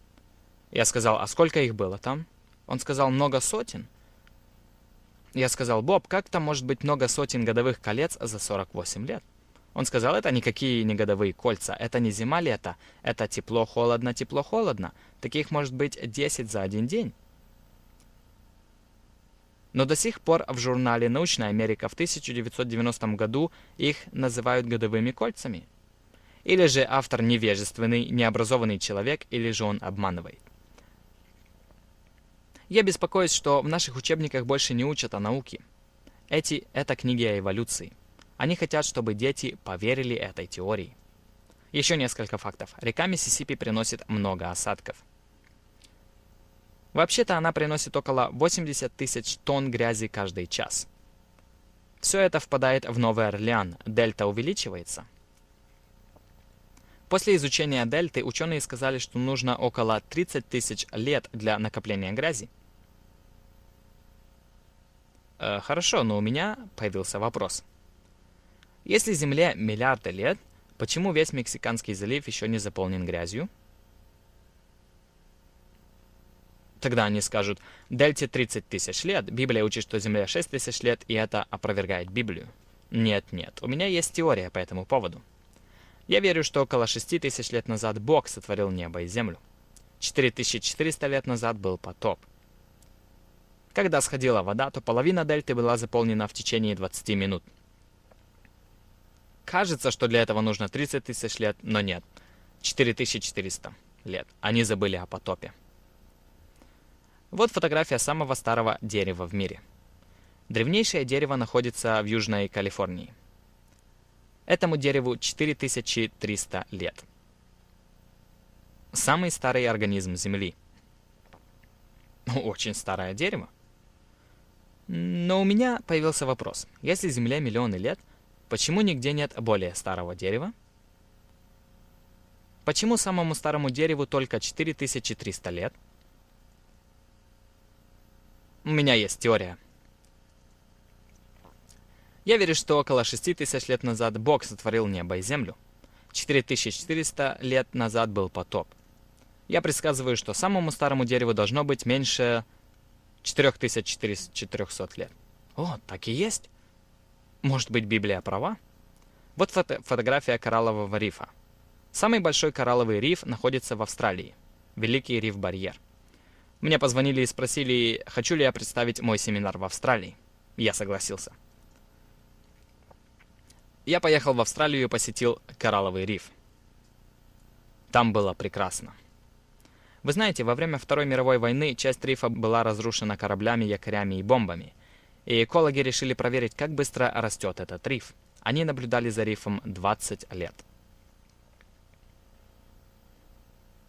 Я сказал, а сколько их было там? Он сказал, много сотен. Я сказал, Боб, как там может быть много сотен годовых колец за 48 лет? Он сказал, это никакие не годовые кольца, это не зима-лето, это тепло-холодно, тепло-холодно. Таких может быть 10 за один день. Но до сих пор в журнале «Научная Америка» в 1990 году их называют годовыми кольцами. Или же автор невежественный, необразованный человек, или же он обманывает. Я беспокоюсь, что в наших учебниках больше не учат о науке. Эти – это книги о эволюции. Они хотят, чтобы дети поверили этой теории. Еще несколько фактов. Река Миссисипи приносит много осадков. Вообще-то она приносит около 80 тысяч тонн грязи каждый час. Все это впадает в Новый Орлеан, дельта увеличивается. После изучения дельты ученые сказали, что нужно около 30 тысяч лет для накопления грязи. Э, хорошо, но у меня появился вопрос. Если Земле миллиарды лет, почему весь Мексиканский залив еще не заполнен грязью? Тогда они скажут, Дельте 30 тысяч лет, Библия учит, что Земля 6 тысяч лет, и это опровергает Библию. Нет, нет, у меня есть теория по этому поводу. Я верю, что около 6 тысяч лет назад Бог сотворил небо и землю. 4400 лет назад был потоп – когда сходила вода, то половина дельты была заполнена в течение 20 минут. Кажется, что для этого нужно 30 тысяч лет, но нет. 4400 лет. Они забыли о потопе. Вот фотография самого старого дерева в мире. Древнейшее дерево находится в Южной Калифорнии. Этому дереву 4300 лет. Самый старый организм Земли. Очень старое дерево. Но у меня появился вопрос. Если Земле миллионы лет, почему нигде нет более старого дерева? Почему самому старому дереву только 4300 лет? У меня есть теория. Я верю, что около 6000 лет назад Бог сотворил небо и землю. 4400 лет назад был потоп. Я предсказываю, что самому старому дереву должно быть меньше 4400 лет. О, так и есть. Может быть, Библия права? Вот фото фотография кораллового рифа. Самый большой коралловый риф находится в Австралии. Великий риф-барьер. Мне позвонили и спросили, хочу ли я представить мой семинар в Австралии. Я согласился. Я поехал в Австралию и посетил коралловый риф. Там было прекрасно. Вы знаете, во время Второй мировой войны часть рифа была разрушена кораблями, якорями и бомбами. И экологи решили проверить, как быстро растет этот риф. Они наблюдали за рифом 20 лет.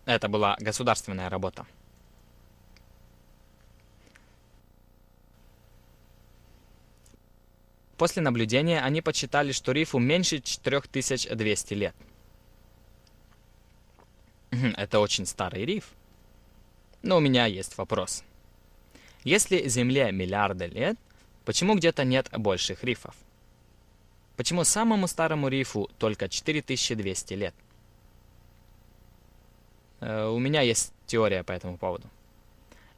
Это была государственная работа. После наблюдения они подсчитали, что рифу меньше 4200 лет. Хм, это очень старый риф. Но у меня есть вопрос. Если Земле миллиарды лет, почему где-то нет больших рифов? Почему самому старому рифу только 4200 лет? Э, у меня есть теория по этому поводу.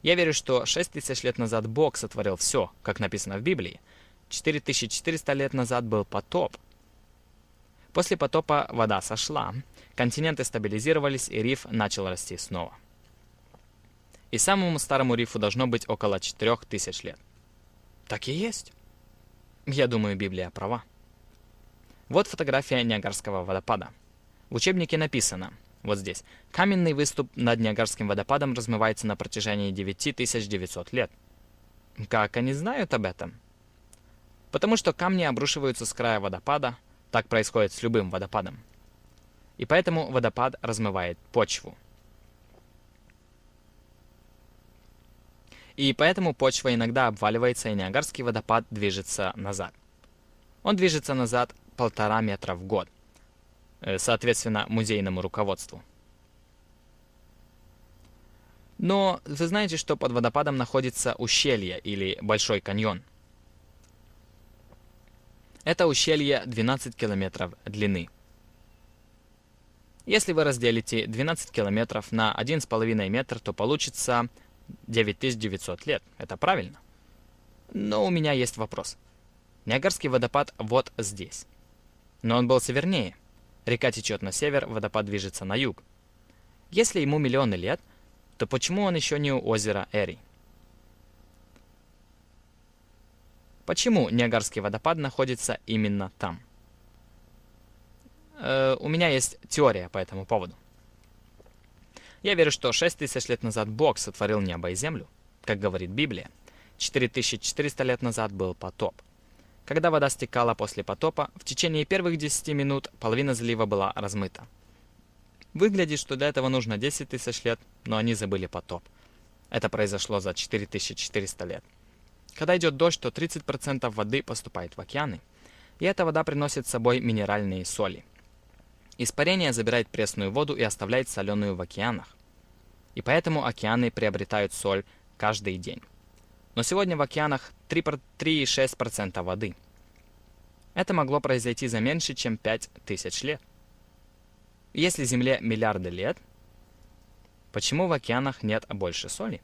Я верю, что 6000 лет назад Бог сотворил все, как написано в Библии. 4400 лет назад был потоп. После потопа вода сошла, континенты стабилизировались и риф начал расти снова и самому старому рифу должно быть около 4000 лет. Так и есть. Я думаю, Библия права. Вот фотография Ниагарского водопада. В учебнике написано, вот здесь, каменный выступ над Ниагарским водопадом размывается на протяжении 9900 лет. Как они знают об этом? Потому что камни обрушиваются с края водопада, так происходит с любым водопадом. И поэтому водопад размывает почву – и поэтому почва иногда обваливается и Ниагарский водопад движется назад. Он движется назад полтора метра в год, э, соответственно, музейному руководству. Но вы знаете, что под водопадом находится ущелье или Большой каньон. Это ущелье 12 километров длины. Если вы разделите 12 километров на 1,5 метр, то получится 9900 лет. Это правильно? Но у меня есть вопрос. Ниагарский водопад вот здесь. Но он был севернее. Река течет на север, водопад движется на юг. Если ему миллионы лет, то почему он еще не у озера Эри? Почему Ниагарский водопад находится именно там? Э, у меня есть теория по этому поводу. Я верю, что 6 тысяч лет назад Бог сотворил небо и землю, как говорит Библия. 4400 лет назад был потоп. Когда вода стекала после потопа, в течение первых 10 минут половина залива была размыта. Выглядит, что для этого нужно 10 тысяч лет, но они забыли потоп. Это произошло за 4400 лет. Когда идет дождь, то 30% воды поступает в океаны, и эта вода приносит с собой минеральные соли – Испарение забирает пресную воду и оставляет соленую в океанах. И поэтому океаны приобретают соль каждый день. Но сегодня в океанах 3,6% воды. Это могло произойти за меньше, чем 5000 лет. если Земле миллиарды лет, почему в океанах нет больше соли?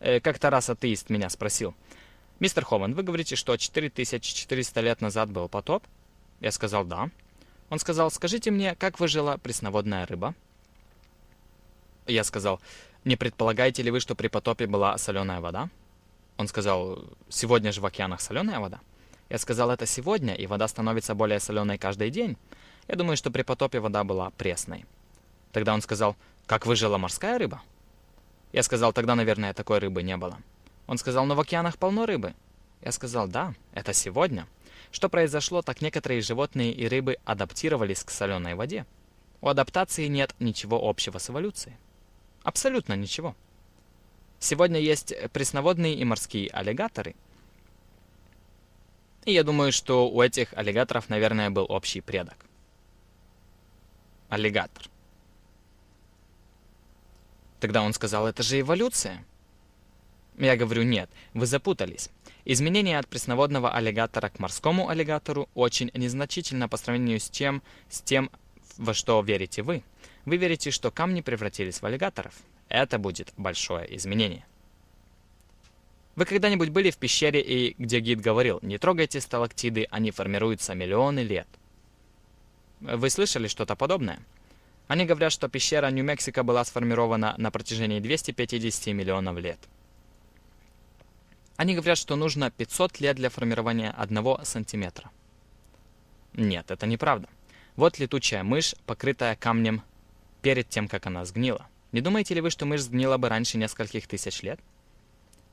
Э, Как-то раз атеист меня спросил, «Мистер Хован, вы говорите, что 4400 лет назад был потоп?» Я сказал, «Да». Он сказал, скажите мне, как выжила пресноводная рыба? Я сказал, не предполагаете ли вы, что при потопе была соленая вода? Он сказал, сегодня же в океанах соленая вода. Я сказал, это сегодня, и вода становится более соленой каждый день. Я думаю, что при потопе вода была пресной. Тогда он сказал, как выжила морская рыба? Я сказал, тогда, наверное, такой рыбы не было. Он сказал, но в океанах полно рыбы. Я сказал, да, это сегодня. Что произошло, так некоторые животные и рыбы адаптировались к соленой воде. У адаптации нет ничего общего с эволюцией. Абсолютно ничего. Сегодня есть пресноводные и морские аллигаторы. И я думаю, что у этих аллигаторов, наверное, был общий предок. Аллигатор. Тогда он сказал, это же эволюция. Я говорю, нет, вы запутались. Изменение от пресноводного аллигатора к морскому аллигатору очень незначительно по сравнению с, чем, с тем, во что верите вы. Вы верите, что камни превратились в аллигаторов. Это будет большое изменение. Вы когда-нибудь были в пещере, и где гид говорил, не трогайте сталактиды, они формируются миллионы лет? Вы слышали что-то подобное? Они говорят, что пещера Нью-Мексико была сформирована на протяжении 250 миллионов лет. Они говорят, что нужно 500 лет для формирования 1 сантиметра. Нет, это неправда. Вот летучая мышь, покрытая камнем перед тем, как она сгнила. Не думаете ли вы, что мышь сгнила бы раньше нескольких тысяч лет?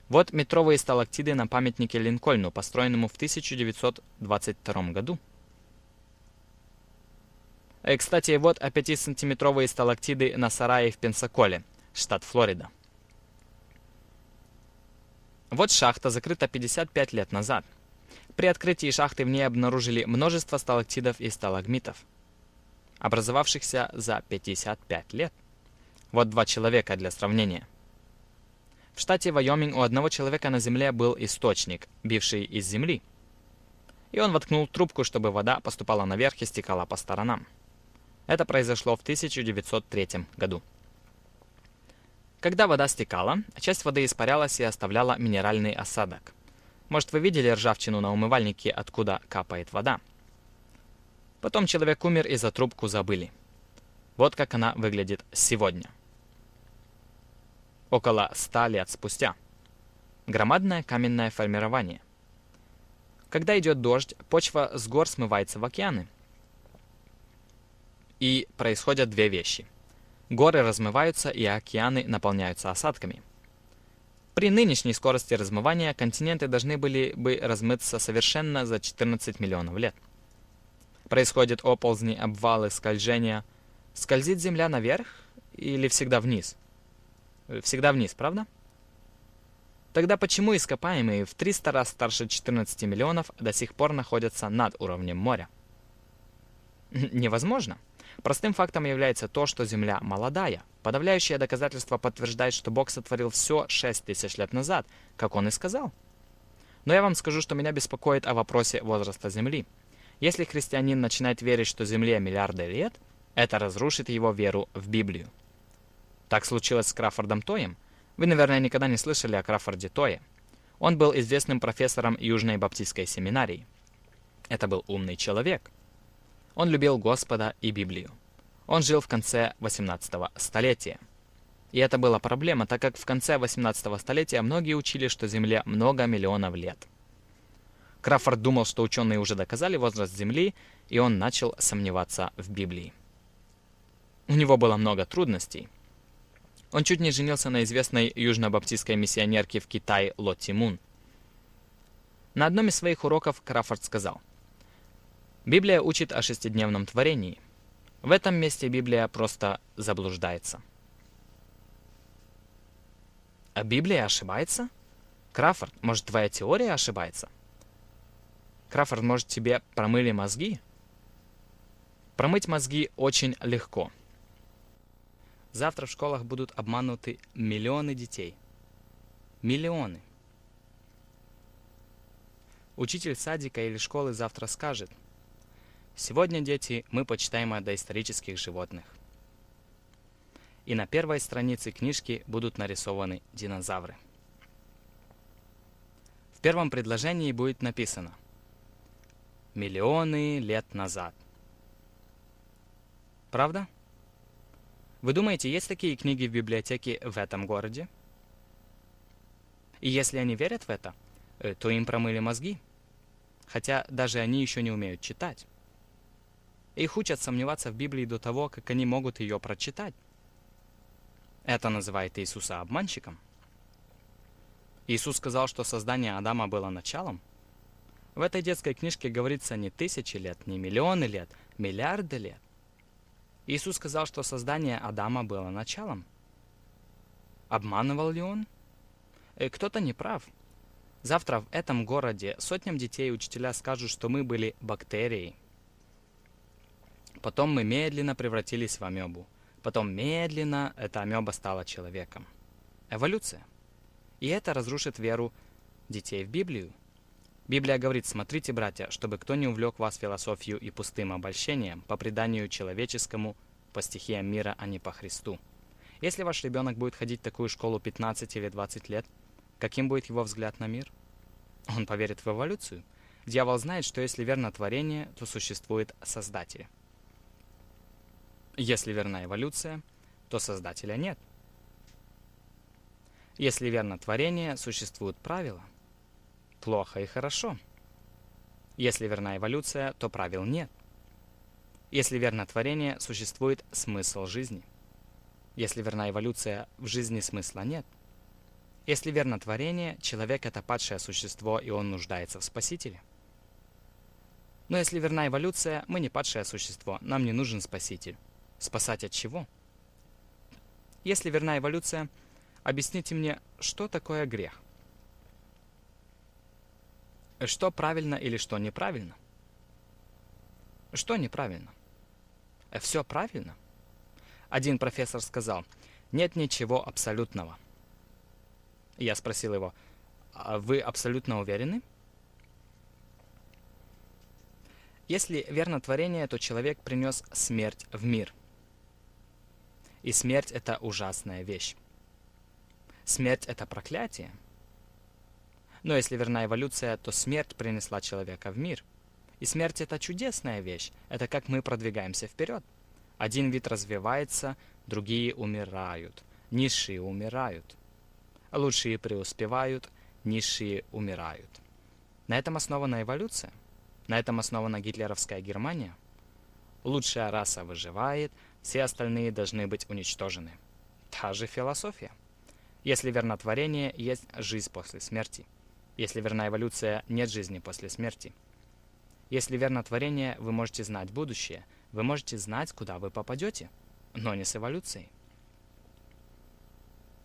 Вот метровые сталактиды на памятнике Линкольну, построенному в 1922 году. И, э, кстати, вот 5-сантиметровые сталактиды на сарае в Пенсаколе, штат Флорида. Вот шахта закрыта 55 лет назад. При открытии шахты в ней обнаружили множество сталактидов и сталагмитов, образовавшихся за 55 лет. Вот два человека для сравнения. В штате Вайоминг у одного человека на земле был источник, бивший из земли. И он воткнул трубку, чтобы вода поступала наверх и стекала по сторонам. Это произошло в 1903 году. Когда вода стекала, часть воды испарялась и оставляла минеральный осадок. Может, вы видели ржавчину на умывальнике, откуда капает вода? Потом человек умер и за трубку забыли. Вот как она выглядит сегодня. Около ста лет спустя. Громадное каменное формирование. Когда идет дождь, почва с гор смывается в океаны. И происходят две вещи. Горы размываются и океаны наполняются осадками. При нынешней скорости размывания континенты должны были бы размыться совершенно за 14 миллионов лет. Происходят оползни, обвалы, скольжения. Скользит Земля наверх или всегда вниз? Всегда вниз, правда? Тогда почему ископаемые в 300 раз старше 14 миллионов до сих пор находятся над уровнем моря? Невозможно. Простым фактом является то, что Земля молодая. Подавляющее доказательство подтверждает, что Бог сотворил все 6 тысяч лет назад, как он и сказал. Но я вам скажу, что меня беспокоит о вопросе возраста Земли. Если христианин начинает верить, что Земле миллиарды лет, это разрушит его веру в Библию. Так случилось с Краффордом Тоем. Вы, наверное, никогда не слышали о Краффорде Тое. Он был известным профессором Южной Баптистской семинарии. Это был умный человек – он любил Господа и Библию. Он жил в конце 18 го столетия. И это была проблема, так как в конце 18 го столетия многие учили, что Земле много миллионов лет. Краффорд думал, что ученые уже доказали возраст Земли, и он начал сомневаться в Библии. У него было много трудностей. Он чуть не женился на известной южно-баптистской миссионерке в Китае Лотти Мун. На одном из своих уроков Краффорд сказал – Библия учит о шестидневном творении. В этом месте Библия просто заблуждается. А Библия ошибается? Краффорд, может, твоя теория ошибается? Краффорд, может, тебе промыли мозги? Промыть мозги очень легко. Завтра в школах будут обмануты миллионы детей. Миллионы. Учитель садика или школы завтра скажет – Сегодня, дети, мы почитаем о доисторических животных. И на первой странице книжки будут нарисованы динозавры. В первом предложении будет написано «Миллионы лет назад». Правда? Вы думаете, есть такие книги в библиотеке в этом городе? И если они верят в это, э, то им промыли мозги, хотя даже они еще не умеют читать. Их учат сомневаться в Библии до того, как они могут ее прочитать. Это называет Иисуса обманщиком. Иисус сказал, что создание Адама было началом. В этой детской книжке говорится не тысячи лет, не миллионы лет, миллиарды лет. Иисус сказал, что создание Адама было началом. Обманывал ли он? Э, кто-то не прав. Завтра в этом городе сотням детей учителя скажут, что мы были бактерией – Потом мы медленно превратились в амебу. Потом медленно эта амеба стала человеком. Эволюция. И это разрушит веру детей в Библию. Библия говорит, смотрите, братья, чтобы кто не увлек вас философию и пустым обольщением, по преданию человеческому, по стихиям мира, а не по Христу. Если ваш ребенок будет ходить в такую школу 15 или 20 лет, каким будет его взгляд на мир? Он поверит в эволюцию. Дьявол знает, что если верно творение, то существует Создатель. Если верна эволюция, то Создателя нет. Если верно творение, существуют правила. Плохо и хорошо. Если верна эволюция, то правил нет. Если верно творение, существует смысл жизни. Если верна эволюция, в жизни смысла нет. Если верно творение, человек — это падшее существо, и он нуждается в спасителе. Но если верна эволюция, мы не падшее существо, нам не нужен спаситель. Спасать от чего? Если верна эволюция, объясните мне, что такое грех? Что правильно или что неправильно? Что неправильно? Э, Все правильно? Один профессор сказал, нет ничего абсолютного. Я спросил его, а вы абсолютно уверены? Если верно творение, то человек принес смерть в мир – и смерть — это ужасная вещь. Смерть — это проклятие. Но если верна эволюция, то смерть принесла человека в мир. И смерть — это чудесная вещь. Это как мы продвигаемся вперед. Один вид развивается, другие умирают. Низшие умирают. Лучшие преуспевают, низшие умирают. На этом основана эволюция. На этом основана гитлеровская Германия. Лучшая раса выживает, все остальные должны быть уничтожены. Та же философия. Если верно творение, есть жизнь после смерти. Если верна эволюция, нет жизни после смерти. Если верно творение, вы можете знать будущее, вы можете знать, куда вы попадете, но не с эволюцией.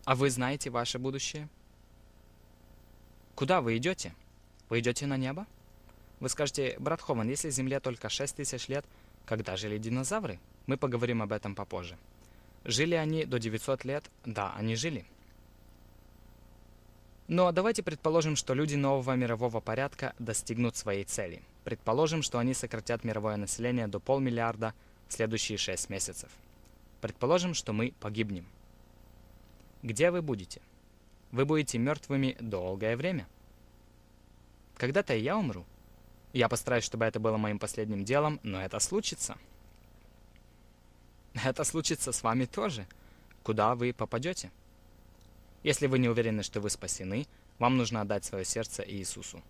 А вы знаете ваше будущее? Куда вы идете? Вы идете на небо? Вы скажете, брат Хован, если Земле только 6 тысяч лет, когда жили динозавры? Мы поговорим об этом попозже. Жили они до 900 лет? Да, они жили. Но ну, а давайте предположим, что люди нового мирового порядка достигнут своей цели. Предположим, что они сократят мировое население до полмиллиарда в следующие 6 месяцев. Предположим, что мы погибнем. Где вы будете? Вы будете мертвыми долгое время. Когда-то и я умру. Я постараюсь, чтобы это было моим последним делом, но это случится. Это случится с вами тоже. Куда вы попадете? Если вы не уверены, что вы спасены, вам нужно отдать свое сердце Иисусу.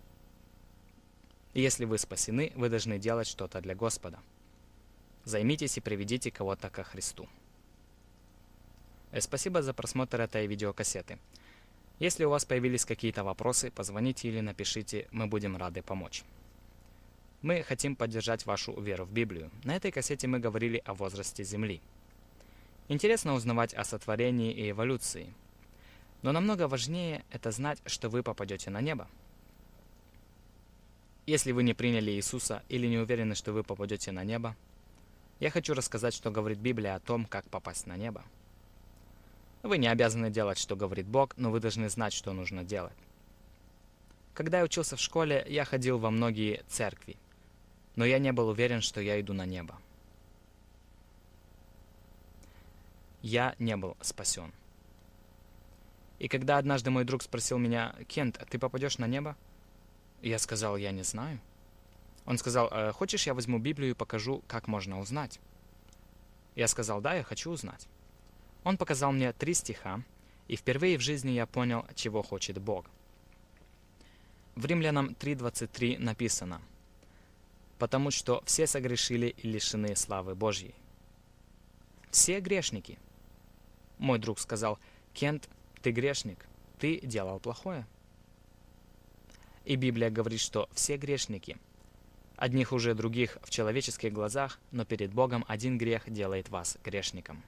И если вы спасены, вы должны делать что-то для Господа. Займитесь и приведите кого-то ко Христу. Э, спасибо за просмотр этой видеокассеты. Если у вас появились какие-то вопросы, позвоните или напишите, мы будем рады помочь. Мы хотим поддержать вашу веру в Библию. На этой кассете мы говорили о возрасте Земли. Интересно узнавать о сотворении и эволюции. Но намного важнее это знать, что вы попадете на небо. Если вы не приняли Иисуса или не уверены, что вы попадете на небо, я хочу рассказать, что говорит Библия о том, как попасть на небо. Вы не обязаны делать, что говорит Бог, но вы должны знать, что нужно делать. Когда я учился в школе, я ходил во многие церкви – но я не был уверен, что я иду на небо. Я не был спасен. И когда однажды мой друг спросил меня, «Кент, а ты попадешь на небо?» Я сказал, «Я не знаю». Он сказал, э, «Хочешь, я возьму Библию и покажу, как можно узнать?» Я сказал, «Да, я хочу узнать». Он показал мне три стиха, и впервые в жизни я понял, чего хочет Бог. В Римлянам 3.23 написано – потому что все согрешили и лишены славы Божьей. Все грешники. Мой друг сказал, Кент, ты грешник, ты делал плохое. И Библия говорит, что все грешники. Одних уже других в человеческих глазах, но перед Богом один грех делает вас грешником.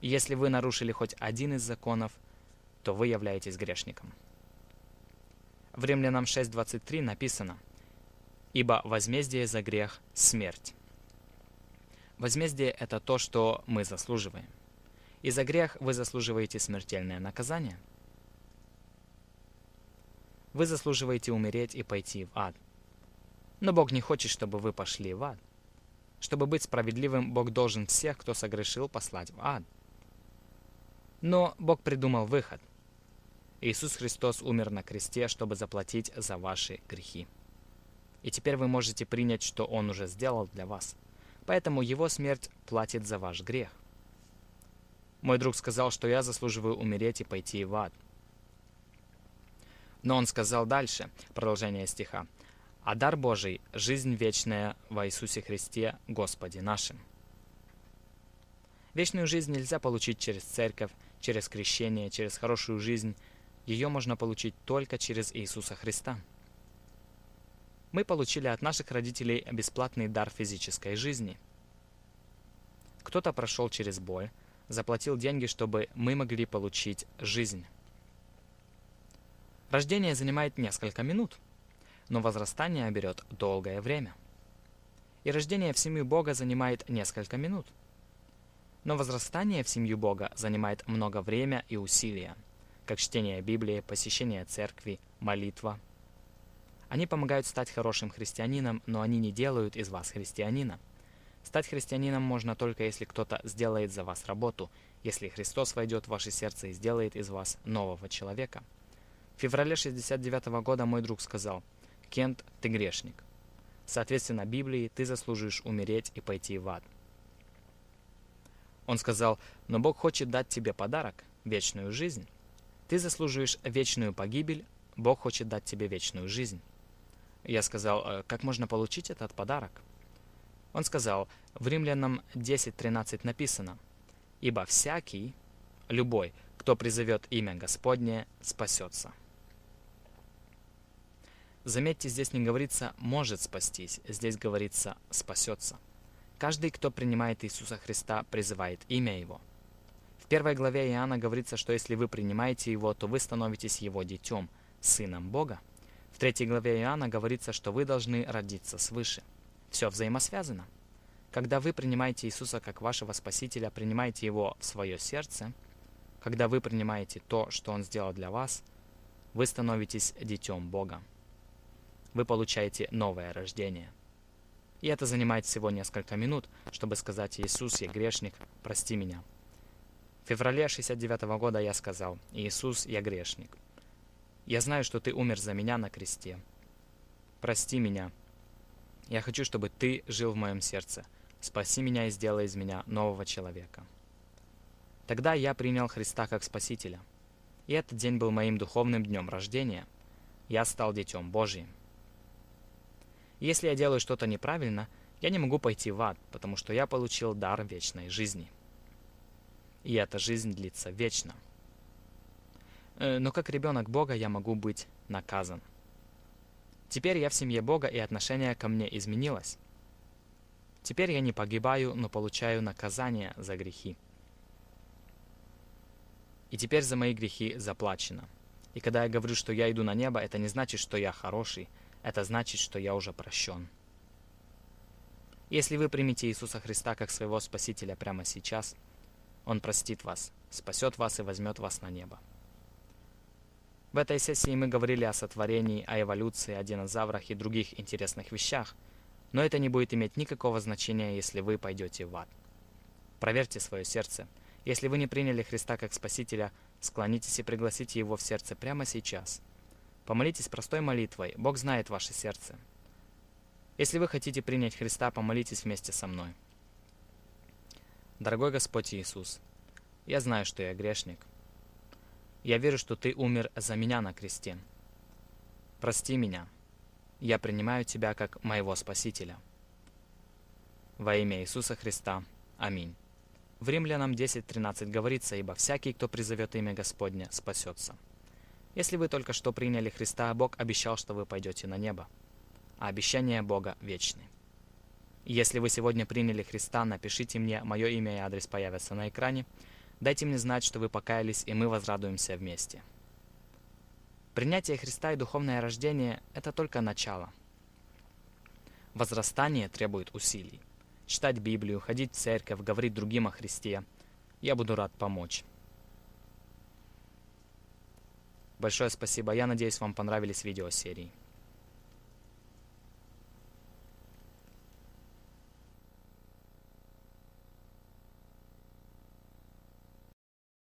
Если вы нарушили хоть один из законов, то вы являетесь грешником. В Римлянам 6.23 написано – ибо возмездие за грех – смерть. Возмездие – это то, что мы заслуживаем. И за грех вы заслуживаете смертельное наказание. Вы заслуживаете умереть и пойти в ад. Но Бог не хочет, чтобы вы пошли в ад. Чтобы быть справедливым, Бог должен всех, кто согрешил, послать в ад. Но Бог придумал выход. Иисус Христос умер на кресте, чтобы заплатить за ваши грехи. И теперь вы можете принять, что Он уже сделал для вас. Поэтому Его смерть платит за ваш грех. Мой друг сказал, что я заслуживаю умереть и пойти в ад. Но он сказал дальше, продолжение стиха. «А дар Божий – жизнь вечная во Иисусе Христе, Господе нашим». Вечную жизнь нельзя получить через церковь, через крещение, через хорошую жизнь. Ее можно получить только через Иисуса Христа – мы получили от наших родителей бесплатный дар физической жизни. Кто-то прошел через боль, заплатил деньги, чтобы мы могли получить жизнь. Рождение занимает несколько минут, но возрастание берет долгое время. И рождение в семью Бога занимает несколько минут. Но возрастание в семью Бога занимает много времени и усилия, как чтение Библии, посещение церкви, молитва – они помогают стать хорошим христианином, но они не делают из вас христианина. Стать христианином можно только если кто-то сделает за вас работу, если Христос войдет в ваше сердце и сделает из вас нового человека. В феврале 69 года мой друг сказал, «Кент, ты грешник. Соответственно, Библии ты заслужишь умереть и пойти в ад». Он сказал, «Но Бог хочет дать тебе подарок, вечную жизнь. Ты заслуживаешь вечную погибель, Бог хочет дать тебе вечную жизнь». Я сказал, «Э, как можно получить этот подарок? Он сказал, в Римлянам 10.13 написано, «Ибо всякий, любой, кто призовет имя Господне, спасется». Заметьте, здесь не говорится «может спастись», здесь говорится «спасется». Каждый, кто принимает Иисуса Христа, призывает имя Его. В первой главе Иоанна говорится, что если вы принимаете Его, то вы становитесь Его детем, Сыном Бога третьей главе Иоанна говорится, что вы должны родиться свыше. Все взаимосвязано. Когда вы принимаете Иисуса как вашего Спасителя, принимаете Его в свое сердце, когда вы принимаете то, что Он сделал для вас, вы становитесь детем Бога. Вы получаете новое рождение. И это занимает всего несколько минут, чтобы сказать «Иисус, я грешник, прости меня». В феврале 69 года я сказал «Иисус, я грешник». Я знаю, что ты умер за меня на кресте. Прости меня. Я хочу, чтобы ты жил в моем сердце. Спаси меня и сделай из меня нового человека. Тогда я принял Христа как Спасителя. И этот день был моим духовным днем рождения. Я стал детем Божьим. Если я делаю что-то неправильно, я не могу пойти в ад, потому что я получил дар вечной жизни. И эта жизнь длится вечно. Э, но как ребенок Бога я могу быть наказан. Теперь я в семье Бога, и отношение ко мне изменилось. Теперь я не погибаю, но получаю наказание за грехи. И теперь за мои грехи заплачено. И когда я говорю, что я иду на небо, это не значит, что я хороший, это значит, что я уже прощен. Если вы примете Иисуса Христа как своего Спасителя прямо сейчас, Он простит вас, спасет вас и возьмет вас на небо. В этой сессии мы говорили о сотворении, о эволюции, о динозаврах и других интересных вещах, но это не будет иметь никакого значения, если вы пойдете в ад. Проверьте свое сердце. Если вы не приняли Христа как Спасителя, склонитесь и пригласите Его в сердце прямо сейчас. Помолитесь простой молитвой, Бог знает ваше сердце. Если вы хотите принять Христа, помолитесь вместе со мной. Дорогой Господь Иисус, я знаю, что я грешник. Я верю, что ты умер за меня на кресте. Прости меня. Я принимаю тебя как моего Спасителя. Во имя Иисуса Христа. Аминь. В Римлянам 10.13 говорится, «Ибо всякий, кто призовет имя Господне, спасется». Если вы только что приняли Христа, а Бог обещал, что вы пойдете на небо. А обещания Бога вечны. Если вы сегодня приняли Христа, напишите мне, мое имя и адрес появятся на экране – Дайте мне знать, что вы покаялись, и мы возрадуемся вместе. Принятие Христа и духовное рождение – это только начало. Возрастание требует усилий. Читать Библию, ходить в церковь, говорить другим о Христе. Я буду рад помочь. Большое спасибо. Я надеюсь, вам понравились видео серии.